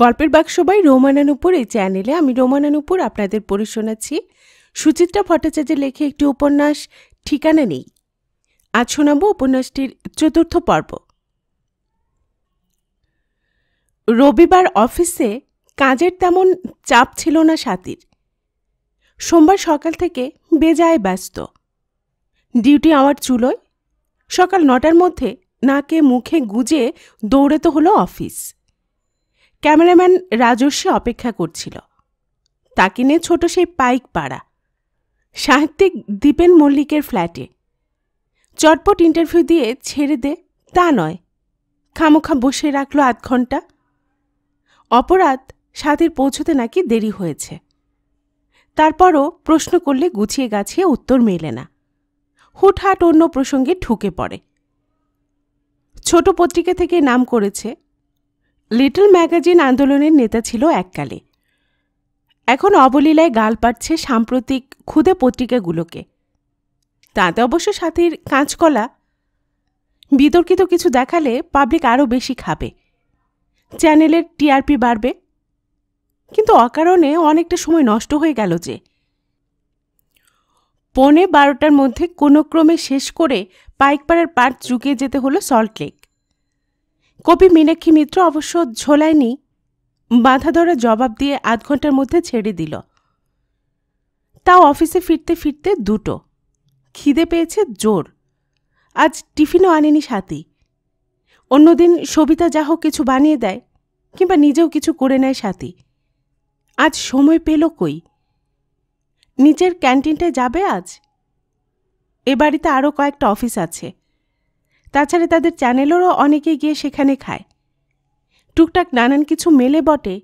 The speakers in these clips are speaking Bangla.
গল্পের বাক্স বাই রোমানান উপর এই চ্যানেলে আমি রোমানান উপর আপনাদের পড়ে শোনাচ্ছি সুচিত্রা ভট্টাচার্যের লেখে একটি উপন্যাস ঠিকানা নেই আজ শোনাব উপন্যাসটির চতুর্থ পর্ব রবিবার অফিসে কাজের তেমন চাপ ছিল না সাতির সোমবার সকাল থেকে বেজায় ব্যস্ত ডিউটি আওয়ার চুলোয় সকাল নটার মধ্যে নাকে মুখে গুজে দৌড়ে তো হলো অফিস ক্যামেরাম্যান রাজস্বে অপেক্ষা করছিল তাকে নিয়ে ছোট সেই পাইক পাড়া সাহিত্যিক দীপেন মল্লিকের ফ্ল্যাটে চটপট ইন্টারভিউ দিয়ে ছেড়ে দে তা নয় খামোখা বসে রাখলো আধ ঘন্টা অপরাধ সাথীর পৌঁছতে নাকি দেরি হয়েছে তারপরও প্রশ্ন করলে গুছিয়ে গাছিয়ে উত্তর মেলে না হুটহাট অন্য প্রসঙ্গে ঢুকে পড়ে ছোট পত্রিকা থেকে নাম করেছে লিটল ম্যাগাজিন আন্দোলনের নেতা ছিল এককালে এখন অবলীলায় গাল পাচ্ছে সাম্প্রতিক ক্ষুদে পত্রিকাগুলোকে তাতে অবশ্য সাথীর কাঁচকলা বিতর্কিত কিছু দেখালে পাবলিক আরও বেশি খাবে চ্যানেলের টিআরপি বাড়বে কিন্তু অকারণে অনেকটা সময় নষ্ট হয়ে গেল যে পৌনে বারোটার মধ্যে কোনো ক্রমে শেষ করে পাইকপাড়ার পার্ক চুকিয়ে যেতে হলো সল্টলেক কবি মীনাক্ষী মিত্র অবশ্য ঝোলায়নি বাধা ধরা জবাব দিয়ে আধ ঘন্টার মধ্যে ছেড়ে দিল তাও অফিসে ফিরতে ফিরতে দুটো খিদে পেয়েছে জোর আজ টিফিনও আনেনি সাথী অন্যদিন সবিতা যা হোক কিছু বানিয়ে দেয় কিংবা নিজেও কিছু করে নেয় সাথী আজ সময় পেল কই নিচের ক্যান্টিনটায় যাবে আজ এ বাড়িতে আরও কয়েকটা অফিস আছে তাছাড়া তাদের চ্যানেলেরও অনেকে গিয়ে সেখানে খায় টুকটাক নানান কিছু মেলে বটে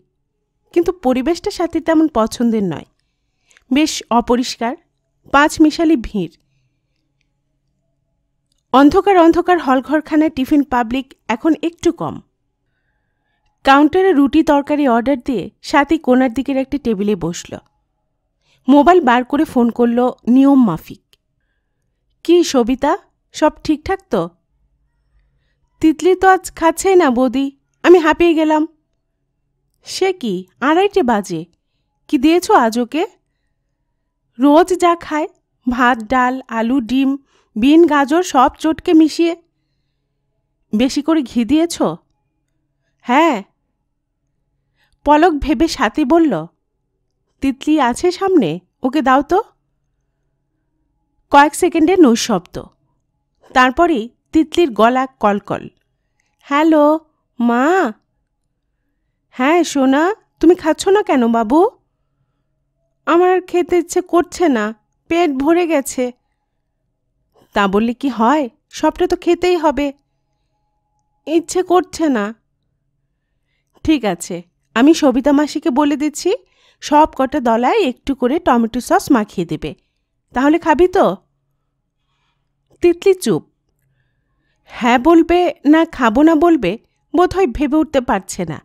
কিন্তু পরিবেশটা সাথে তেমন পছন্দের নয় বেশ অপরিষ্কার পাঁচ মিশালি ভিড় অন্ধকার অন্ধকার হলঘরখানায় টিফিন পাবলিক এখন একটু কম কাউন্টারে রুটি তরকারি অর্ডার দিয়ে সাথে কোনার দিকের একটা টেবিলে বসল মোবাইল বার করে ফোন করল নিয়ম মাফিক কি সবিতা সব ঠিকঠাক তো তিতলি তো আজ খাচ্ছেই না বৌদি আমি হাঁপিয়ে গেলাম সে কি আড়াইটে বাজে কি দিয়েছো আজ ওকে রোজ যা খায় ভাত ডাল আলু ডিম বিন গাজর সব চটকে মিশিয়ে বেশি করে ঘি দিয়েছ হ্যাঁ পলক ভেবে সাথী বলল তিতলি আছে সামনে ওকে দাও তো কয়েক সেকেন্ডে নৈশব্দ তারপরেই তিতলির গলা কলকল হ্যালো মা হ্যাঁ সোনা তুমি খাচ্ছ না কেন বাবু আমার খেতে ইচ্ছে করছে না পেট ভরে গেছে তা বললে কি হয় সবটা তো খেতেই হবে ইচ্ছে করছে না ঠিক আছে আমি সবিতা মাসিকে বলে দিচ্ছি সব কটা দলায় একটু করে টমেটো সস মাখিয়ে দেবে তাহলে খাবি তো তিতলি চুপ হ্যাঁ বলবে না খাবো না বলবে বোধহয় ভেবে উঠতে পারছে না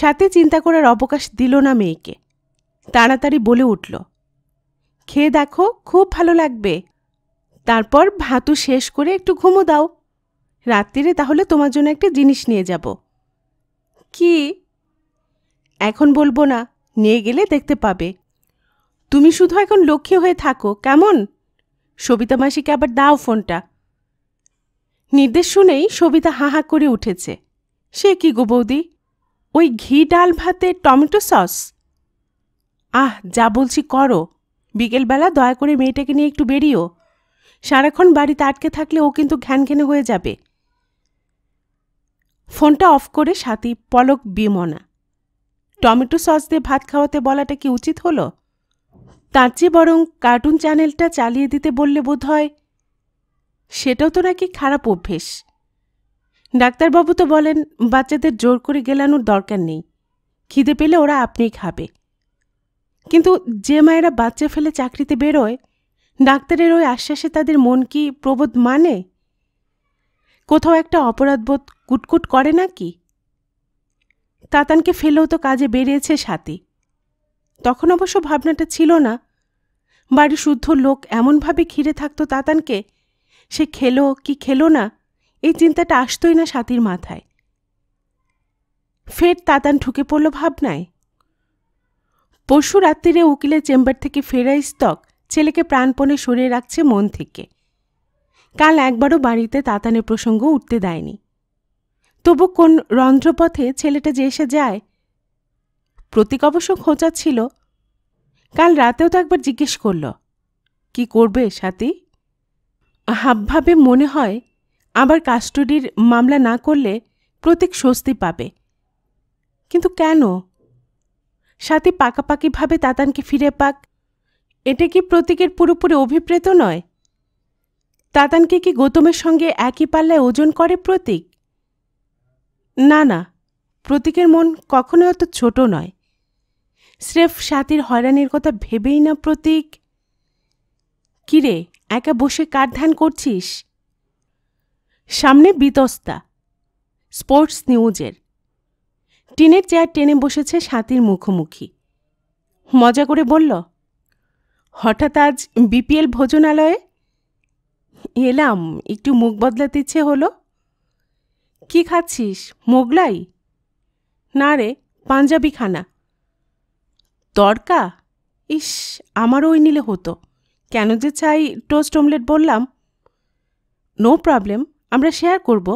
সাথে চিন্তা করার অবকাশ দিল না মেয়েকে তাড়াতাড়ি বলে উঠল খেয়ে দেখো খুব ভালো লাগবে তারপর ভাতু শেষ করে একটু ঘুমো দাও রাত্রিরে তাহলে তোমার জন্য একটা জিনিস নিয়ে যাব কি এখন বলবো না নিয়ে গেলে দেখতে পাবে তুমি শুধু এখন লক্ষ্মী হয়ে থাকো কেমন সবিতা মাসিকে আবার দাও ফোনটা নির্দেশ শুনেই সবিতা হাহা করে উঠেছে সে কি গো বৌদি ওই ঘি ডাল ভাতে টমেটো সস আহ যা বলছি করো বিকেলবেলা দয়া করে মেয়েটাকে নিয়ে একটু বেরিও সারাক্ষণ বাড়িতে আটকে থাকলে ও কিন্তু ঘেনে হয়ে যাবে ফোনটা অফ করে সাথী পলক বিমনা টমেটো সস দিয়ে ভাত খাওয়াতে বলাটা কি উচিত হলো তার চেয়ে বরং কার্টুন চ্যানেলটা চালিয়ে দিতে বললে বোধ হয় সেটাও তো নাকি খারাপ অভ্যেস ডাক্তারবাবু তো বলেন বাচ্চাদের জোর করে গেলানোর দরকার নেই খিদে পেলে ওরা আপনিই খাবে কিন্তু যে মায়েরা বাচ্চা ফেলে চাকরিতে বেরোয় ডাক্তারের ওই আশ্বাসে তাদের মন কি প্রবোধ মানে কোথাও একটা অপরাধবোধ কুটকুট করে নাকি তাতানকে ফেলেও তো কাজে বেরিয়েছে সাথী তখন অবশ্য ভাবনাটা ছিল না বাড়ি শুদ্ধ লোক এমনভাবে ঘিরে থাকতো তাতানকে সে খেলো কি খেলো না এই চিন্তাটা আসতোই না সাতির মাথায় ফের তাতান ঢুকে পড়ল ভাবনায় পরশু রাত্রিরে উকিলের চেম্বার থেকে ফেরাই স্তক ছেলেকে প্রাণপণে সরিয়ে রাখছে মন থেকে কাল একবারও বাড়িতে তাতানের প্রসঙ্গ উঠতে দেয়নি তবু কোন রন্ধ্রপথে ছেলেটা যে এসে যায় প্রতীক অবশ্য খোঁচাচ্ছিল কাল রাতেও তো একবার জিজ্ঞেস করল কি করবে সাথী হাবভাবে মনে হয় আবার কাস্টডির মামলা না করলে প্রতীক স্বস্তি পাবে কিন্তু কেন সাথে পাকাপাকিভাবে তাতানকে ফিরে পাক এটা কি প্রতীকের পুরোপুরি অভিপ্রেত নয় তাতানকে কি গৌতমের সঙ্গে একই পাল্লায় ওজন করে প্রতীক না না প্রতীকের মন কখনো অত ছোট নয় স্রেফ সাথীর হয়রানির কথা ভেবেই না প্রতীক কিরে একা বসে কার ধ্যান করছিস সামনে বিতস্তা স্পোর্টস নিউজের টিনের চেয়ার টেনে বসেছে সাতির মুখোমুখি মজা করে বলল হঠাৎ আজ বিপিএল ভোজনালয়ে এলাম একটু মুখ বদলাতে ইচ্ছে হলো কি খাচ্ছিস মোগলাই না রে পাঞ্জাবি খানা তড়কা ইস আমারও ওই নিলে হতো কেন যে চাই টোস্ট অমলেট বললাম নো প্রবলেম আমরা শেয়ার করব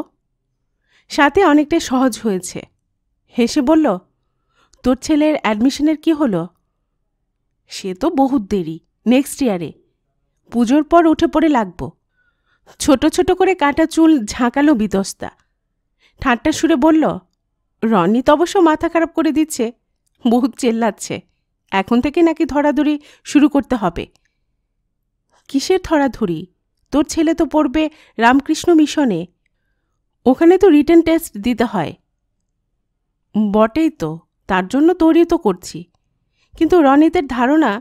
সাথে অনেকটা সহজ হয়েছে হেসে বলল তোর ছেলের অ্যাডমিশনের কি হলো সে তো বহুত দেরি নেক্সট ইয়ারে পুজোর পর উঠে পড়ে লাগবো ছোট ছোট করে কাটা চুল ঝাঁকালো বিদস্তা ঠাট্টা সুরে বলল রনি তো অবশ্য মাথা খারাপ করে দিচ্ছে বহুত চেল্লাচ্ছে এখন থেকে নাকি ধরাধরি শুরু করতে হবে কিসের ধরাধরি তোর ছেলে তো পড়বে রামকৃষ্ণ মিশনে ওখানে তো রিটেন টেস্ট দিতে হয় বটেই তো তার জন্য তৈরি তো করছি কিন্তু রনিতের ধারণা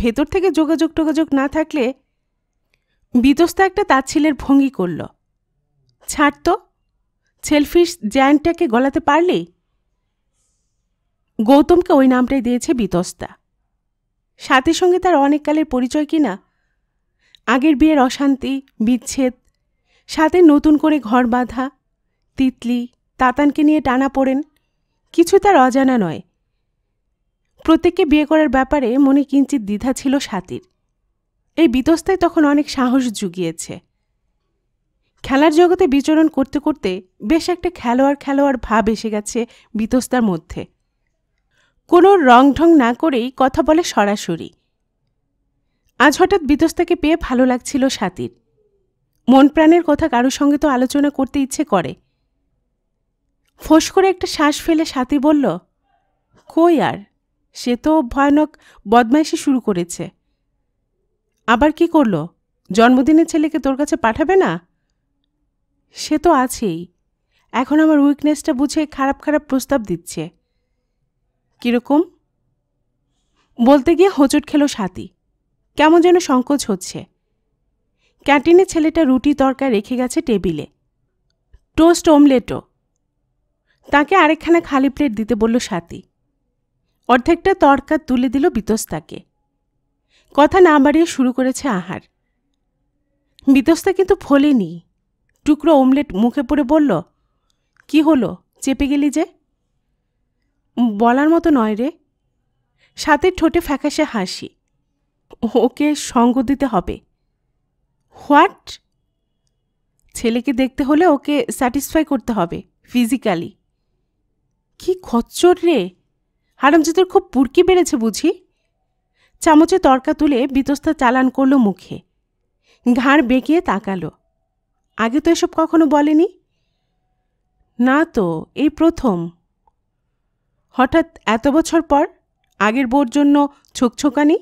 ভেতর থেকে যোগাযোগ টোগাযোগ না থাকলে বিতস্তা একটা ছেলের ভঙ্গি করল ছাড় তো সেলফিশ জায়ান্টটাকে গলাতে পারলেই গৌতমকে ওই নামটাই দিয়েছে বিতস্তা সাথে সঙ্গে তার অনেককালের পরিচয় কিনা আগের বিয়ের অশান্তি বিচ্ছেদ সাথে নতুন করে ঘর বাঁধা তিতলি তাতানকে নিয়ে টানা পড়েন কিছু তার অজানা নয় প্রত্যেককে বিয়ে করার ব্যাপারে মনে কিঞ্চিত দ্বিধা ছিল সাতির এই বিতস্তায় তখন অনেক সাহস জুগিয়েছে খেলার জগতে বিচরণ করতে করতে বেশ একটা খেলোয়াড় খেলোয়াড় ভাব এসে গেছে বিতস্তার মধ্যে কোনো রংঢং ঢং না করেই কথা বলে সরাসরি আজ হঠাৎ বিতস্তাকে পেয়ে ভালো লাগছিল সাতির মন প্রাণের কথা কারোর সঙ্গে তো আলোচনা করতে ইচ্ছে করে ফোঁস করে একটা শ্বাস ফেলে সাথী বলল কই আর সে তো ভয়ানক বদমাইশি শুরু করেছে আবার কি করলো জন্মদিনের ছেলেকে তোর কাছে পাঠাবে না সে তো আছেই এখন আমার উইকনেসটা বুঝে খারাপ খারাপ প্রস্তাব দিচ্ছে কীরকম বলতে গিয়ে হোঁচট খেলো সাথী কেমন যেন সংকোচ হচ্ছে ক্যান্টিনে ছেলেটা রুটি তরকা রেখে গেছে টেবিলে টোস্ট অমলেটও তাকে আরেকখানা খালি প্লেট দিতে বলল সাথী অর্ধেকটা তরকা তুলে দিল বিতস্তাকে কথা না বাড়িয়ে শুরু করেছে আহার বিতস্তা কিন্তু ফোলেনি টুকরো অমলেট মুখে পড়ে বলল কি হলো চেপে গেলি যে বলার মতো নয় রে সাথে ঠোঁটে ফ্যাকাশে হাসি ওকে সঙ্গ দিতে হবে হোয়াট ছেলেকে দেখতে হলে ওকে স্যাটিসফাই করতে হবে ফিজিক্যালি কি খচ্চর রে হারামজাদের খুব পুরকি বেড়েছে বুঝি চামচে তরকা তুলে বিতস্তা চালান করলো মুখে ঘাড় বেঁকিয়ে তাকালো আগে তো এসব কখনো বলেনি না তো এই প্রথম হঠাৎ এত বছর পর আগের বোর জন্য ছোকছোকানি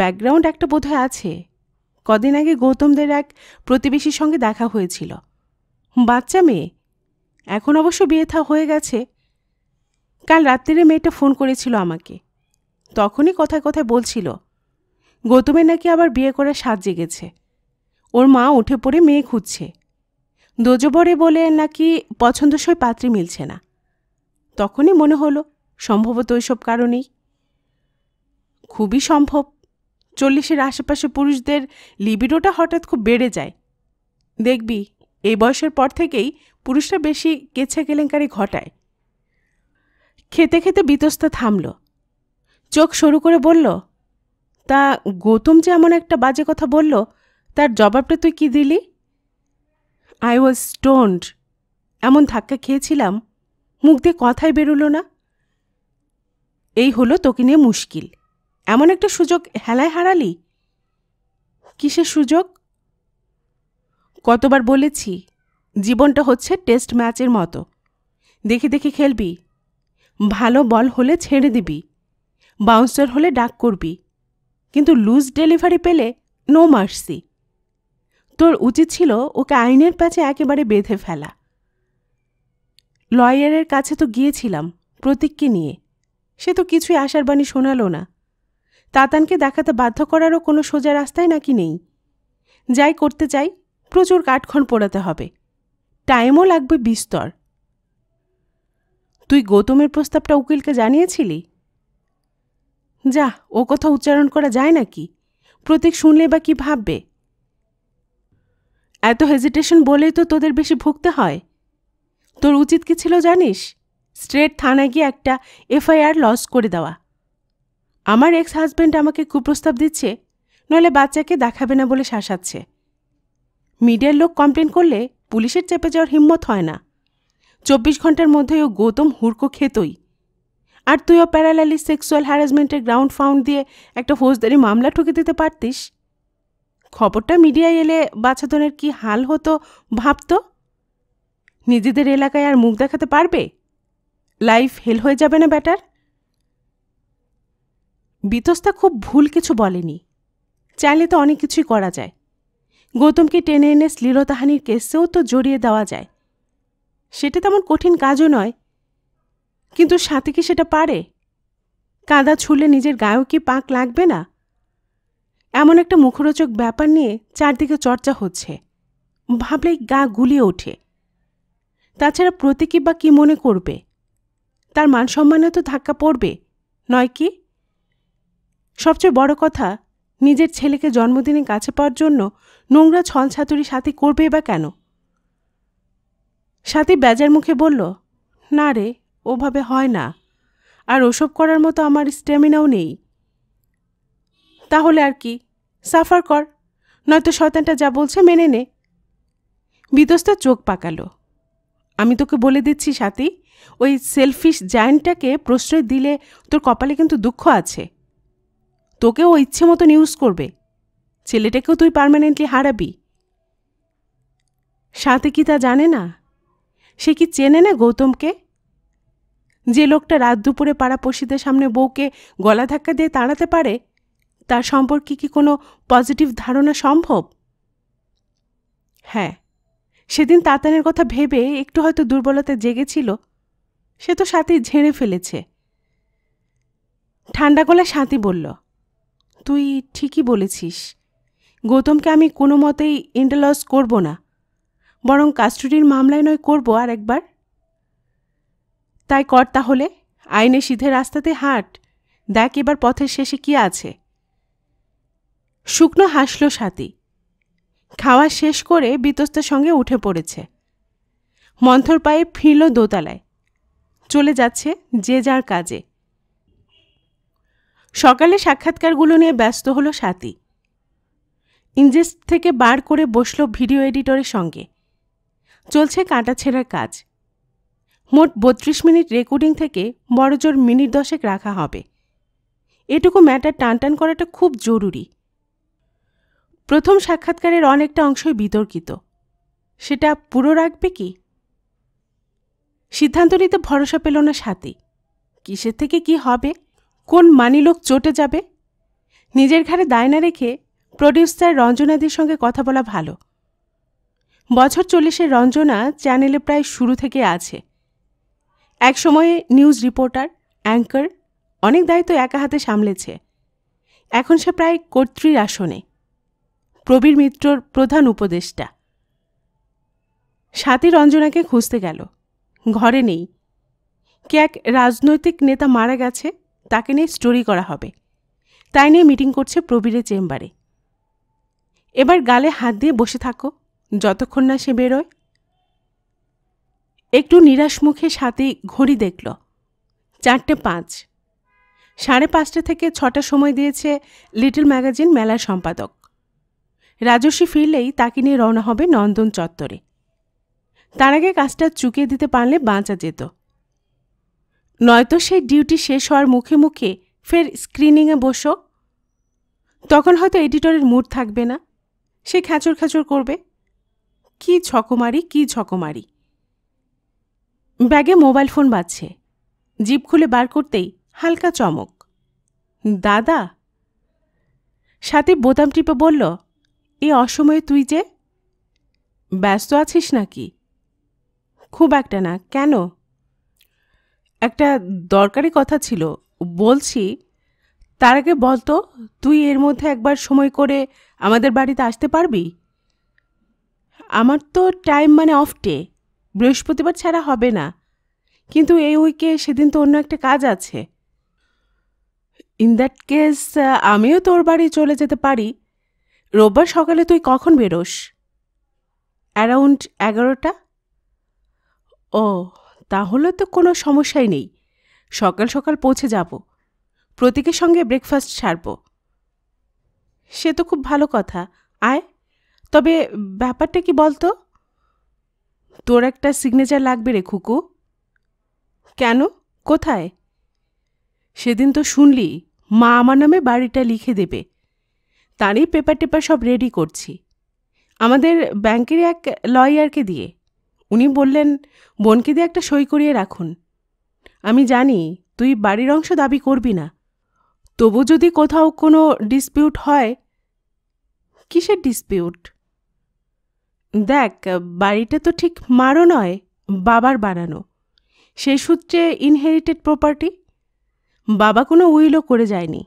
ব্যাকগ্রাউন্ড একটা বোধহয় আছে কদিন আগে গৌতমদের এক প্রতিবেশীর সঙ্গে দেখা হয়েছিল বাচ্চা মেয়ে এখন অবশ্য বিয়ে থা হয়ে গেছে কাল রাত্রিরে মেয়েটা ফোন করেছিল আমাকে তখনই কথায় কথায় বলছিল গৌতমের নাকি আবার বিয়ে করার সাজ জেগেছে ওর মা উঠে পড়ে মেয়ে খুঁজছে দোজবরে বলে নাকি পছন্দসই পাত্রী মিলছে না তখনই মনে হলো সম্ভবত ওইসব কারণেই খুবই সম্ভব চল্লিশের আশেপাশে পুরুষদের লিবিডোটা হঠাৎ খুব বেড়ে যায় দেখবি এই বয়সের পর থেকেই পুরুষরা বেশি কেছে কেলেঙ্কারি ঘটায় খেতে খেতে বিতস্তা থামল চোখ সরু করে বলল তা গৌতম যে এমন একটা বাজে কথা বলল তার জবাবটা তুই কি দিলি আই ওয়াজ স্টোনড এমন ধাক্কা খেয়েছিলাম মুখ দিয়ে কথাই বেরোলো না এই হলো তোকে নিয়ে মুশকিল এমন একটা সুযোগ হেলায় হারালি কিসের সুযোগ কতবার বলেছি জীবনটা হচ্ছে টেস্ট ম্যাচের মতো দেখে দেখে খেলবি ভালো বল হলে ছেড়ে দিবি বাউন্সার হলে ডাক করবি কিন্তু লুজ ডেলিভারি পেলে নো মার্সি তোর উচিত ছিল ওকে আইনের প্যাচে একেবারে বেঁধে ফেলা লয়ারের কাছে তো গিয়েছিলাম প্রতীককে নিয়ে সে তো কিছুই আশার বাণী শোনালো না তাতানকে দেখাতে বাধ্য করারও কোনো সোজা রাস্তায় নাকি নেই যাই করতে চাই প্রচুর কাঠক্ষণ পোড়াতে হবে টাইমও লাগবে বিস্তর তুই গৌতমের প্রস্তাবটা উকিলকে জানিয়েছিলি যা ও কথা উচ্চারণ করা যায় নাকি প্রতীক শুনলে বা কি ভাববে এত হেজিটেশন বলেই তো তোদের বেশি ভুগতে হয় তোর উচিত কি ছিল জানিস স্ট্রেট থানায় গিয়ে একটা এফআইআর লস করে দেওয়া আমার এক্স হাজব্যান্ড আমাকে কুপ্রস্তাব দিচ্ছে নইলে বাচ্চাকে দেখাবে না বলে শাসাচ্ছে মিডিয়ার লোক কমপ্লেন করলে পুলিশের চেপে যাওয়ার হিম্মত হয় না চব্বিশ ঘন্টার মধ্যে ও গৌতম হুড়কো খেতই আর তুইও প্যারালালি সেক্সুয়াল হ্যারাসমেন্টের গ্রাউন্ড ফাউন্ড দিয়ে একটা ফৌজদারি মামলা ঠুকে দিতে পারতিস খবরটা মিডিয়ায় এলে বাচ্চাধনের কি হাল হতো ভাবত নিজেদের এলাকায় আর মুখ দেখাতে পারবে লাইফ হেল হয়ে যাবে না ব্যাটার বিতস্তা খুব ভুল কিছু বলেনি চাইলে তো অনেক কিছুই করা যায় গৌতমকে টেনে এনে শ্লীলতাহানির কেসেও তো জড়িয়ে দেওয়া যায় সেটা তেমন কঠিন কাজও নয় কিন্তু সাথে কি সেটা পারে কাদা ছুলে নিজের গায়েও কি পাক লাগবে না এমন একটা মুখরোচক ব্যাপার নিয়ে চারদিকে চর্চা হচ্ছে ভাবলেই গা গুলিয়ে ওঠে তাছাড়া প্রতীকী বা কি মনে করবে তার মান তো ধাক্কা পড়বে নয় কি সবচেয়ে বড় কথা নিজের ছেলেকে জন্মদিনে কাছে পাওয়ার জন্য নোংরা ছাতুরি সাথী করবে বা কেন সাথী বেজার মুখে বলল না রে ওভাবে হয় না আর ওসব করার মতো আমার স্ট্যামিনাও নেই তাহলে আর কি সাফার কর নয়তো শয়তানটা যা বলছে মেনে নে বিদস্ত চোখ পাকালো আমি তোকে বলে দিচ্ছি সাথী ওই সেলফিশ জায়েন্টটাকে প্রশ্রয় দিলে তোর কপালে কিন্তু দুঃখ আছে তোকেও ইচ্ছে মতন ইউজ করবে ছেলেটাকেও তুই পারমানেন্টলি হারাবি সাথে কি তা জানে না সে কি চেনে না গৌতমকে যে লোকটা রাত দুপুরে পশিদের সামনে বউকে গলা ধাক্কা দিয়ে তাড়াতে পারে তার সম্পর্কে কি কোনো পজিটিভ ধারণা সম্ভব হ্যাঁ সেদিন তাতানের কথা ভেবে একটু হয়তো দুর্বলতা জেগেছিল সে তো সাথী ঝেড়ে ফেলেছে ঠান্ডা গলায় সাথী বলল তুই ঠিকই বলেছিস গৌতমকে আমি কোনো মতেই ইন্টারলস করব না বরং কাস্টডির মামলায় নয় করব আর একবার তাই কর তাহলে আইনে সিধে রাস্তাতে হাঁট দেখ এবার পথের শেষে কি আছে শুকনো হাসল সাথী খাওয়া শেষ করে বিতস্তার সঙ্গে উঠে পড়েছে মন্থর পায়ে ফিরল দোতলায় চলে যাচ্ছে যে যার কাজে সকালে সাক্ষাৎকারগুলো নিয়ে ব্যস্ত হলো সাথী ইনজেস্ট থেকে বার করে বসলো ভিডিও এডিটরের সঙ্গে চলছে কাঁটা ছেঁড়ার কাজ মোট বত্রিশ মিনিট রেকর্ডিং থেকে বড়জোর মিনিট দশেক রাখা হবে এটুকু ম্যাটার টানটান করাটা খুব জরুরি প্রথম সাক্ষাৎকারের অনেকটা অংশই বিতর্কিত সেটা পুরো রাখবে কি সিদ্ধান্ত নিতে ভরসা পেল না সাথী কিসের থেকে কি হবে কোন মানিলোক চটে যাবে নিজের ঘাড়ে দায়না রেখে প্রডিউসার রঞ্জনাদির সঙ্গে কথা বলা ভালো বছর চল্লিশের রঞ্জনা চ্যানেলে প্রায় শুরু থেকে আছে এক সময়ে নিউজ রিপোর্টার অ্যাঙ্কার অনেক দায়িত্ব একা হাতে সামলেছে এখন সে প্রায় কর্ত্রীর আসনে প্রবীর মিত্রর প্রধান উপদেষ্টা সাথী রঞ্জনাকে খুঁজতে গেল ঘরে নেই কে এক রাজনৈতিক নেতা মারা গেছে তাকে নিয়ে স্টোরি করা হবে তাই নিয়ে মিটিং করছে প্রবীরের চেম্বারে এবার গালে হাত দিয়ে বসে থাকো যতক্ষণ না সে বেরোয় একটু নিরাশ মুখে সাথে ঘড়ি দেখল চারটে পাঁচ সাড়ে পাঁচটা থেকে ছটা সময় দিয়েছে লিটল ম্যাগাজিন মেলার সম্পাদক রাজস্বী ফিরলেই তাকে নিয়ে রওনা হবে নন্দন চত্বরে তার আগে কাজটা চুকিয়ে দিতে পারলে বাঁচা যেত নয়তো সে ডিউটি শেষ হওয়ার মুখে মুখে ফের স্ক্রিনিংয়ে বসো তখন হয়তো এডিটরের মুড থাকবে না সে খ্যাঁচর খ্যাঁচর করবে কি ছকমারি কি ছকমারি ব্যাগে মোবাইল ফোন বাজছে জিপ খুলে বার করতেই হালকা চমক দাদা সাথে বোতাম টিপে বলল এ অসময়ে তুই যে ব্যস্ত আছিস নাকি খুব একটা না কেন একটা দরকারি কথা ছিল বলছি তার আগে বলতো তুই এর মধ্যে একবার সময় করে আমাদের বাড়িতে আসতে পারবি আমার তো টাইম মানে অফ ডে বৃহস্পতিবার ছাড়া হবে না কিন্তু এই উইকে সেদিন তো অন্য একটা কাজ আছে ইন দ্যাট কেস আমিও তোর বাড়ি চলে যেতে পারি রোববার সকালে তুই কখন বেরোস অ্যারাউন্ড এগারোটা ও তাহলে তো কোনো সমস্যাই নেই সকাল সকাল পৌঁছে যাব প্রতীকের সঙ্গে ব্রেকফাস্ট সারব সে তো খুব ভালো কথা আয় তবে ব্যাপারটা কি বলতো তোর একটা সিগনেচার লাগবে রে খুকু কেন কোথায় সেদিন তো শুনলি মা আমার নামে বাড়িটা লিখে দেবে তারই পেপার টেপার সব রেডি করছি আমাদের ব্যাংকের এক লয়ারকে দিয়ে উনি বললেন বোনকে দিয়ে একটা সই করিয়ে রাখুন আমি জানি তুই বাড়ির অংশ দাবি করবি না তবু যদি কোথাও কোনো ডিসপিউট হয় কিসের ডিসপিউট দেখ বাড়িটা তো ঠিক মারও নয় বাবার বানানো সেই সূত্রে ইনহেরিটেড প্রপার্টি বাবা কোনো উইলও করে যায়নি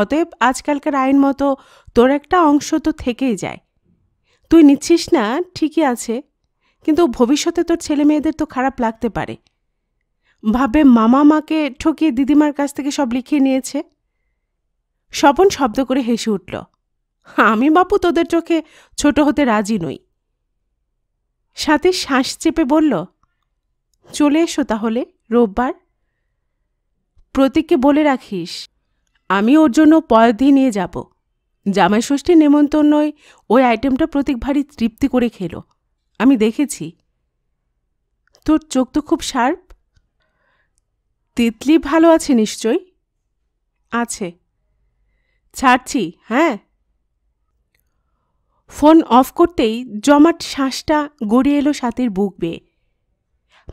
অতএব আজকালকার আইন মতো তোর একটা অংশ তো থেকেই যায় তুই নিচ্ছিস না ঠিকই আছে কিন্তু ভবিষ্যতে তোর ছেলে মেয়েদের তো খারাপ লাগতে পারে ভাবে মামা মাকে ঠকিয়ে দিদিমার কাছ থেকে সব লিখিয়ে নিয়েছে স্বপন শব্দ করে হেসে উঠল আমি বাপু তোদের চোখে ছোট হতে রাজি নই সাথে শ্বাস চেপে বলল চলে এসো তাহলে রোববার প্রতীককে বলে রাখিস আমি ওর জন্য পয়ধি নিয়ে যাব জামাই ষষ্ঠী নেমন্তন্নয় ওই আইটেমটা প্রতীক ভারী তৃপ্তি করে খেলো আমি দেখেছি তোর চোখ তো খুব শার্প তিতলি ভালো আছে নিশ্চয় আছে ছাড়ছি হ্যাঁ ফোন অফ করতেই জমাট শ্বাসটা গড়িয়ে এলো সাথের বুক বেয়ে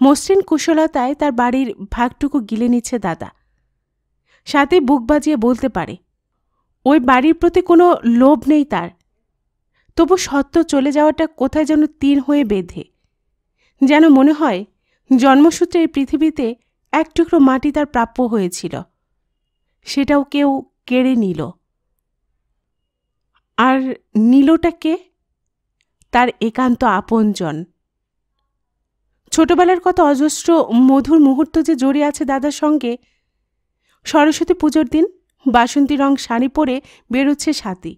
মসৃণ কুশলতায় তার বাড়ির ভাগটুকু গিলে নিচ্ছে দাদা সাথে বুক বাজিয়ে বলতে পারে ওই বাড়ির প্রতি কোনো লোভ নেই তার তবু সত্য চলে যাওয়াটা কোথায় যেন তীর হয়ে বেঁধে যেন মনে হয় জন্মসূত্রে এই পৃথিবীতে এক টুকরো মাটি তার প্রাপ্য হয়েছিল সেটাও কেউ কেড়ে নিল আর নিলটা কে তার একান্ত আপনজন ছোটবেলার কত অজস্র মধুর মুহূর্ত যে জড়িয়ে আছে দাদার সঙ্গে সরস্বতী পুজোর দিন বাসন্তী রং শাড়ি পরে বেরোচ্ছে সাথী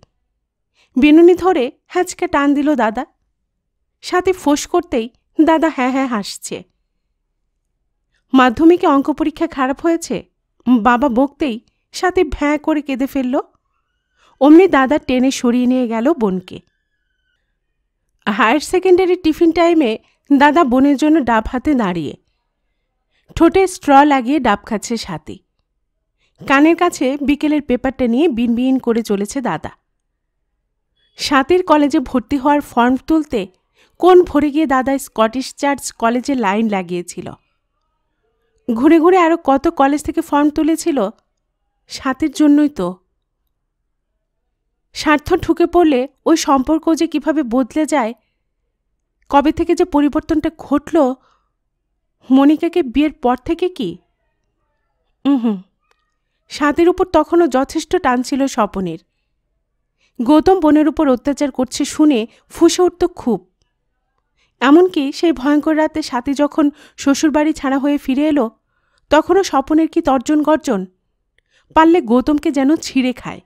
বিনুনি ধরে হ্যাঁচকে টান দিল দাদা সাথে ফোঁস করতেই দাদা হ্যাঁ হ্যাঁ হাসছে মাধ্যমিকে অঙ্ক পরীক্ষা খারাপ হয়েছে বাবা বকতেই সাথে ভ্যাঁ করে কেঁদে ফেলল অমনি দাদা টেনে সরিয়ে নিয়ে গেল বোনকে হায়ার সেকেন্ডারি টিফিন টাইমে দাদা বোনের জন্য ডাব হাতে দাঁড়িয়ে ঠোঁটে স্ট্র লাগিয়ে ডাব খাচ্ছে সাথে কানের কাছে বিকেলের পেপারটা নিয়ে বিনবিন করে চলেছে দাদা সাতের কলেজে ভর্তি হওয়ার ফর্ম তুলতে কোন ভরে গিয়ে দাদা স্কটিশ চার্চ কলেজে লাইন লাগিয়েছিল ঘুরে ঘুরে আরও কত কলেজ থেকে ফর্ম তুলেছিল সাতের জন্যই তো স্বার্থ ঠুকে পড়লে ওই সম্পর্ক যে কিভাবে বদলে যায় কবে থেকে যে পরিবর্তনটা ঘটল মনিকাকে বিয়ের পর থেকে কি হুম সাতের উপর তখনও যথেষ্ট টান ছিল স্বপনের গৌতম বোনের উপর অত্যাচার করছে শুনে ফুসে উঠত খুব এমনকি সেই ভয়ঙ্কর রাতে সাথী যখন শ্বশুরবাড়ি ছাড়া হয়ে ফিরে এলো তখনও স্বপনের কি তর্জন গর্জন পারলে গৌতমকে যেন ছিঁড়ে খায়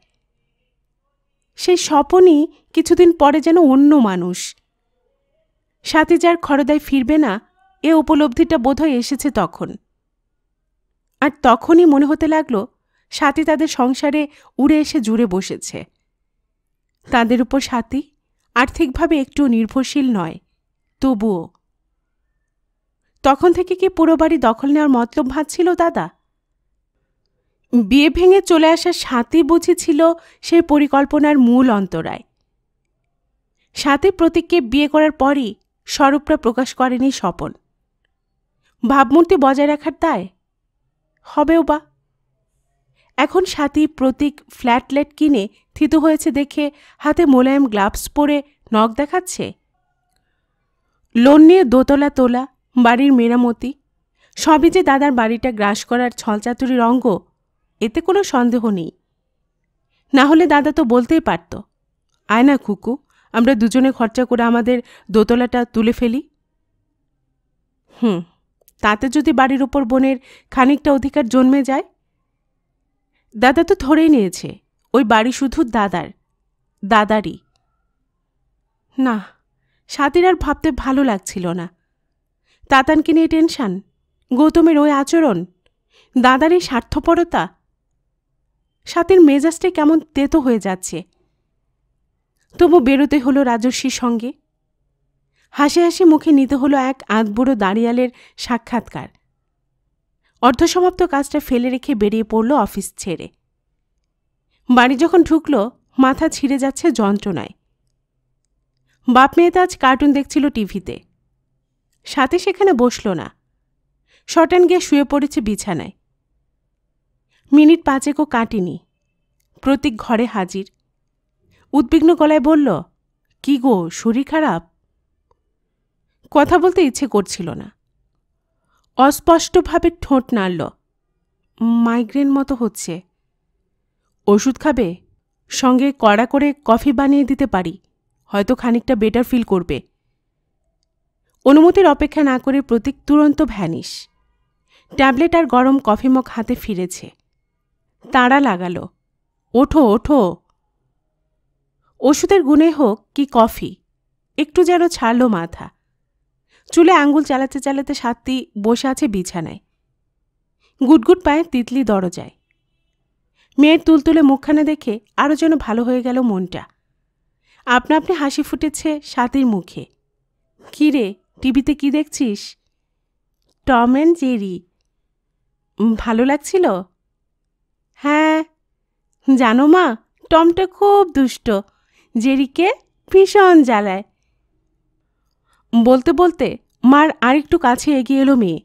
সেই স্বপনই কিছুদিন পরে যেন অন্য মানুষ সাথী যার খরদায় ফিরবে না এ উপলব্ধিটা বোধহয় এসেছে তখন আর তখনই মনে হতে লাগলো সাথী তাদের সংসারে উড়ে এসে জুড়ে বসেছে তাদের উপর সাথী আর্থিকভাবে একটু নির্ভরশীল নয় তবুও তখন থেকে কি পুরো বাড়ি দখল নেওয়ার মতলব ভাবছিল দাদা বিয়ে ভেঙে চলে আসা সাথী বুঝেছিল সেই পরিকল্পনার মূল অন্তরায় সাথে প্রতীককে বিয়ে করার পরই স্বরূপরা প্রকাশ করেনি স্বপন ভাবমূর্তি বজায় রাখার দায় হবেও বা এখন সাথী প্রতীক ফ্ল্যাটলেট কিনে থিতু হয়েছে দেখে হাতে মোলায়েম গ্লাভস পরে নখ দেখাচ্ছে লোন নিয়ে দোতলা তোলা বাড়ির মেরামতি সবই যে দাদার বাড়িটা গ্রাস করার ছলচাতুরির অঙ্গ এতে কোনো সন্দেহ নেই না হলে দাদা তো বলতেই পারত আয় না খুকু আমরা দুজনে খরচা করে আমাদের দোতলাটা তুলে ফেলি হুম তাতে যদি বাড়ির উপর বোনের খানিকটা অধিকার জন্মে যায় দাদা তো ধরেই নিয়েছে ওই বাড়ি শুধু দাদার দাদারই না সাতির আর ভাবতে ভালো লাগছিল না তাতানকে নিয়ে টেনশান গৌতমের ওই আচরণ দাদার এই স্বার্থপরতা সাতির মেজাজটা কেমন তেতো হয়ে যাচ্ছে তবু বেরোতে হলো রাজস্বীর সঙ্গে হাসি হাসি মুখে নিতে হলো এক আধবুড়ো দাঁড়িয়ালের সাক্ষাৎকার অর্ধসমাপ্ত কাজটা ফেলে রেখে বেরিয়ে পড়ল অফিস ছেড়ে বাড়ি যখন ঢুকল মাথা ছিঁড়ে যাচ্ছে যন্ত্রণায় বাপ মেয়েতে আজ কার্টুন দেখছিল টিভিতে সাথে সেখানে বসল না শটান গিয়ে শুয়ে পড়েছে বিছানায় মিনিট পাঁচেকও কাটিনি প্রতীক ঘরে হাজির উদ্বিগ্ন গলায় বলল কি গো শরীর খারাপ কথা বলতে ইচ্ছে করছিল না অস্পষ্টভাবে ঠোঁট নাড়ল মাইগ্রেন মতো হচ্ছে ওষুধ খাবে সঙ্গে কড়া করে কফি বানিয়ে দিতে পারি হয়তো খানিকটা বেটার ফিল করবে অনুমতির অপেক্ষা না করে প্রতীক তুরন্ত ভ্যানিস ট্যাবলেট আর গরম কফি মগ হাতে ফিরেছে তাড়া লাগালো ওঠো ওঠো ওষুধের গুণে হোক কি কফি একটু যেন ছাড়ল মাথা চুলে আঙ্গুল চালাতে চালাতে সাতটি বসে আছে বিছানায় গুটগুট পায়ে তিতলি দরজায় মেয়ের তুলতুলে মুখখানা দেখে আরও যেন ভালো হয়ে গেল মনটা আপনা আপনি হাসি ফুটেছে সাতির মুখে কী রে টিভিতে কি দেখছিস টম অ্যান্ড জেরি ভালো লাগছিল হ্যাঁ জানো মা টমটা খুব দুষ্ট জেরিকে ভীষণ জ্বালায় বলতে বলতে মার আরেকটু কাছে এগিয়ে এলো মেয়ে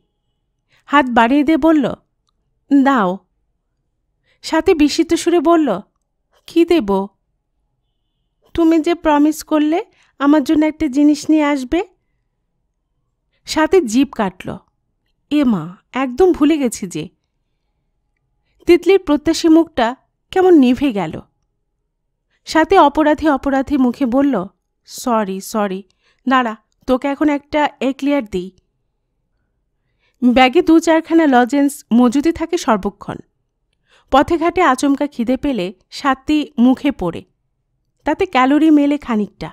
হাত বাড়িয়ে দিয়ে বলল দাও সাথে বিস্মিত সুরে বলল কি দেব তুমি যে প্রমিস করলে আমার জন্য একটা জিনিস নিয়ে আসবে সাথে জিপ কাটল এ মা একদম ভুলে গেছি যে তিতলির প্রত্যাশী মুখটা কেমন নিভে গেল সাথে অপরাধী অপরাধী মুখে বলল সরি সরি দাঁড়া তোকে এখন একটা এক্লিয়ার দিই ব্যাগে দু চারখানা লজেন্স মজুদি থাকে সর্বক্ষণ পথে ঘাটে আচমকা খিদে পেলে সাতটি মুখে পড়ে তাতে ক্যালোরি মেলে খানিকটা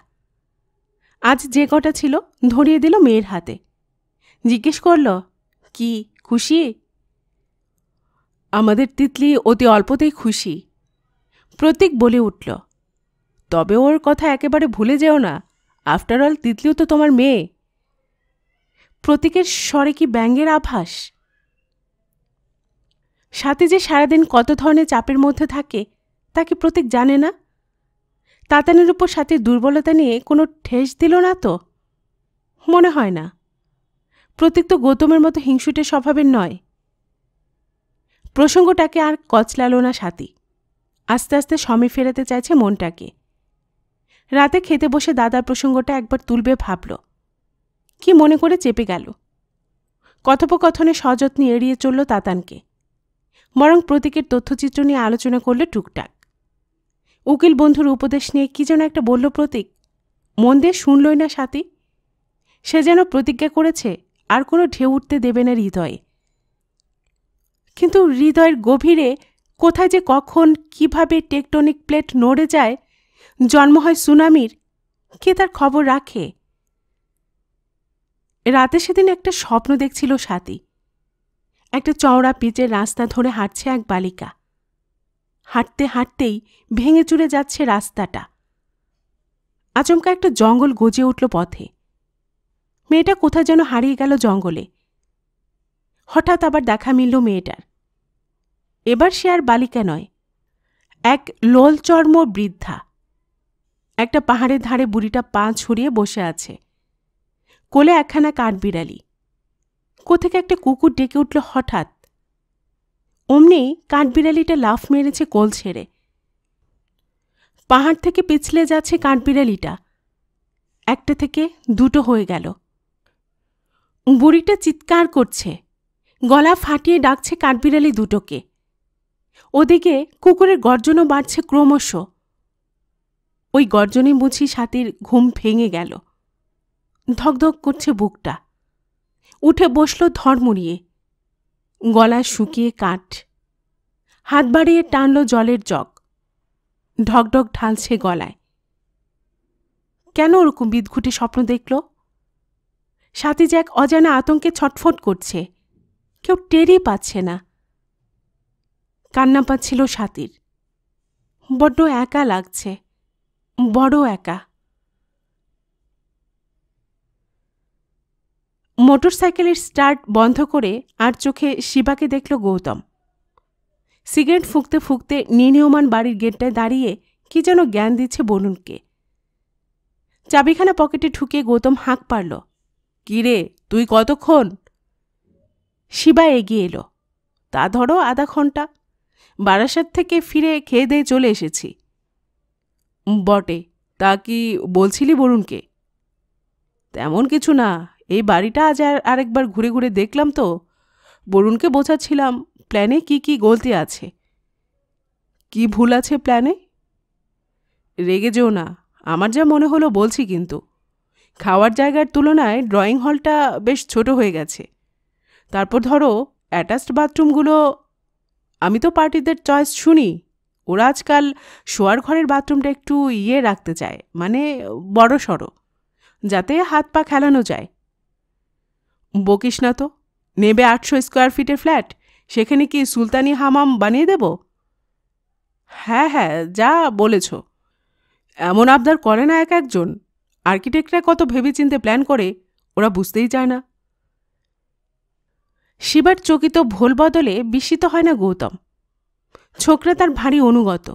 আজ যে কটা ছিল ধরিয়ে দিল মেয়ের হাতে জিজ্ঞেস করল কি খুশি আমাদের তিতলি অতি অল্পতেই খুশি প্রতীক বলে উঠল তবে ওর কথা একেবারে ভুলে যেও না আফটার অল তিতলিও তো তোমার মেয়ে প্রতীকের স্বরে কি ব্যঙ্গের আভাস সাথে যে সারাদিন কত ধরনের চাপের মধ্যে থাকে তা কি প্রতীক জানে না তাতানের উপর সাথে দুর্বলতা নিয়ে কোনো ঠেস দিল না তো মনে হয় না প্রতীক তো গৌতমের মতো হিংসুটে স্বভাবের নয় প্রসঙ্গটাকে আর কচলালো না সাথী আস্তে আস্তে সমী ফেরাতে চাইছে মনটাকে রাতে খেতে বসে দাদার প্রসঙ্গটা একবার তুলবে ভাবল কি মনে করে চেপে গেল কথোপকথনে সযত্নে এড়িয়ে চলল তাতানকে বরং প্রতীকের তথ্যচিত্র নিয়ে আলোচনা করল টুকটাক উকিল বন্ধুর উপদেশ নিয়ে কী যেন একটা বলল প্রতীক মন দিয়ে শুনলই না সাথী সে যেন প্রতিজ্ঞা করেছে আর কোনো ঢেউ উঠতে দেবে না হৃদয়ে কিন্তু হৃদয়ের গভীরে কোথায় যে কখন কিভাবে টেকটনিক প্লেট নড়ে যায় জন্ম হয় সুনামির কে তার খবর রাখে রাতে সেদিন একটা স্বপ্ন দেখছিল সাথী একটা চওড়া পিচের রাস্তা ধরে হাঁটছে এক বালিকা হাঁটতে হাঁটতেই ভেঙে চুড়ে যাচ্ছে রাস্তাটা আচমকা একটা জঙ্গল গজে উঠল পথে মেয়েটা কোথায় যেন হারিয়ে গেল জঙ্গলে হঠাৎ আবার দেখা মিলল মেয়েটার এবার সে আর বালিকা নয় এক লোলচর্ম বৃদ্ধা একটা পাহাড়ের ধারে বুড়িটা পা ছড়িয়ে বসে আছে কোলে একখানা কাঠবিড়ালি কোথেকে একটা কুকুর ডেকে উঠল হঠাৎ অমনি কাঠবিড়ালিটা লাফ মেরেছে কোল ছেড়ে পাহাড় থেকে পিছলে যাচ্ছে কাঠবিড়ালিটা একটা থেকে দুটো হয়ে গেল বুড়িটা চিৎকার করছে গলা ফাটিয়ে ডাকছে কাঠবিড়ালি দুটোকে ওদিকে কুকুরের গর্জনও বাড়ছে ক্রমশ ওই গর্জনে বুঝি সাথীর ঘুম ভেঙে গেল ধকধক করছে বুকটা উঠে বসল ধরমুড়িয়ে গলা শুকিয়ে কাঠ হাত বাড়িয়ে টানল জলের জগ ঢকঢক ঢালছে গলায় কেন ওরকম বিদঘুটে স্বপ্ন দেখল সাথী যে এক অজানা আতঙ্কে ছটফট করছে কেউ টেরই পাচ্ছে না কান্না পাচ্ছিল সাতির বড্ড একা লাগছে বড় একা মোটরসাইকেলের স্টার্ট বন্ধ করে আর চোখে শিবাকে দেখল গৌতম সিগারেট ফুঁকতে ফুঁকতে নির্ণীয়মান বাড়ির গেটটায় দাঁড়িয়ে কি যেন জ্ঞান দিচ্ছে বরুণকে চাবিখানা পকেটে ঢুকে গৌতম হাঁক পারল কিরে তুই কতক্ষণ শিবা এগিয়ে এলো তা ধরো আধা ঘন্টা বারাসাত থেকে ফিরে খেয়ে দিয়ে চলে এসেছি বটে তা কি বলছিলি বরুণকে তেমন কিছু না এই বাড়িটা আজ আর আরেকবার ঘুরে ঘুরে দেখলাম তো বরুণকে বোঝাচ্ছিলাম প্ল্যানে কি কি গলতি আছে কি ভুল আছে প্ল্যানে রেগে যেও না আমার যা মনে হলো বলছি কিন্তু খাওয়ার জায়গার তুলনায় ড্রয়িং হলটা বেশ ছোট হয়ে গেছে তারপর ধরো অ্যাটাচড বাথরুমগুলো আমি তো পার্টিদের চয়েস শুনি ওরা আজকাল শোয়ার ঘরের বাথরুমটা একটু ইয়ে রাখতে চায় মানে বড় সড়ো যাতে হাত পা খেলানো যায় বকিস না তো নেবে আটশো স্কোয়ার ফিটের ফ্ল্যাট সেখানে কি সুলতানি হামাম বানিয়ে দেব হ্যাঁ হ্যাঁ যা বলেছ এমন আবদার করে না এক একজন আর্কিটেক্টরা কত ভেবেচিন্তে প্ল্যান করে ওরা বুঝতেই চায় না শিবার চকিত ভোল বদলে বিস্মিত হয় না গৌতম ছোকরা তার ভারী অনুগত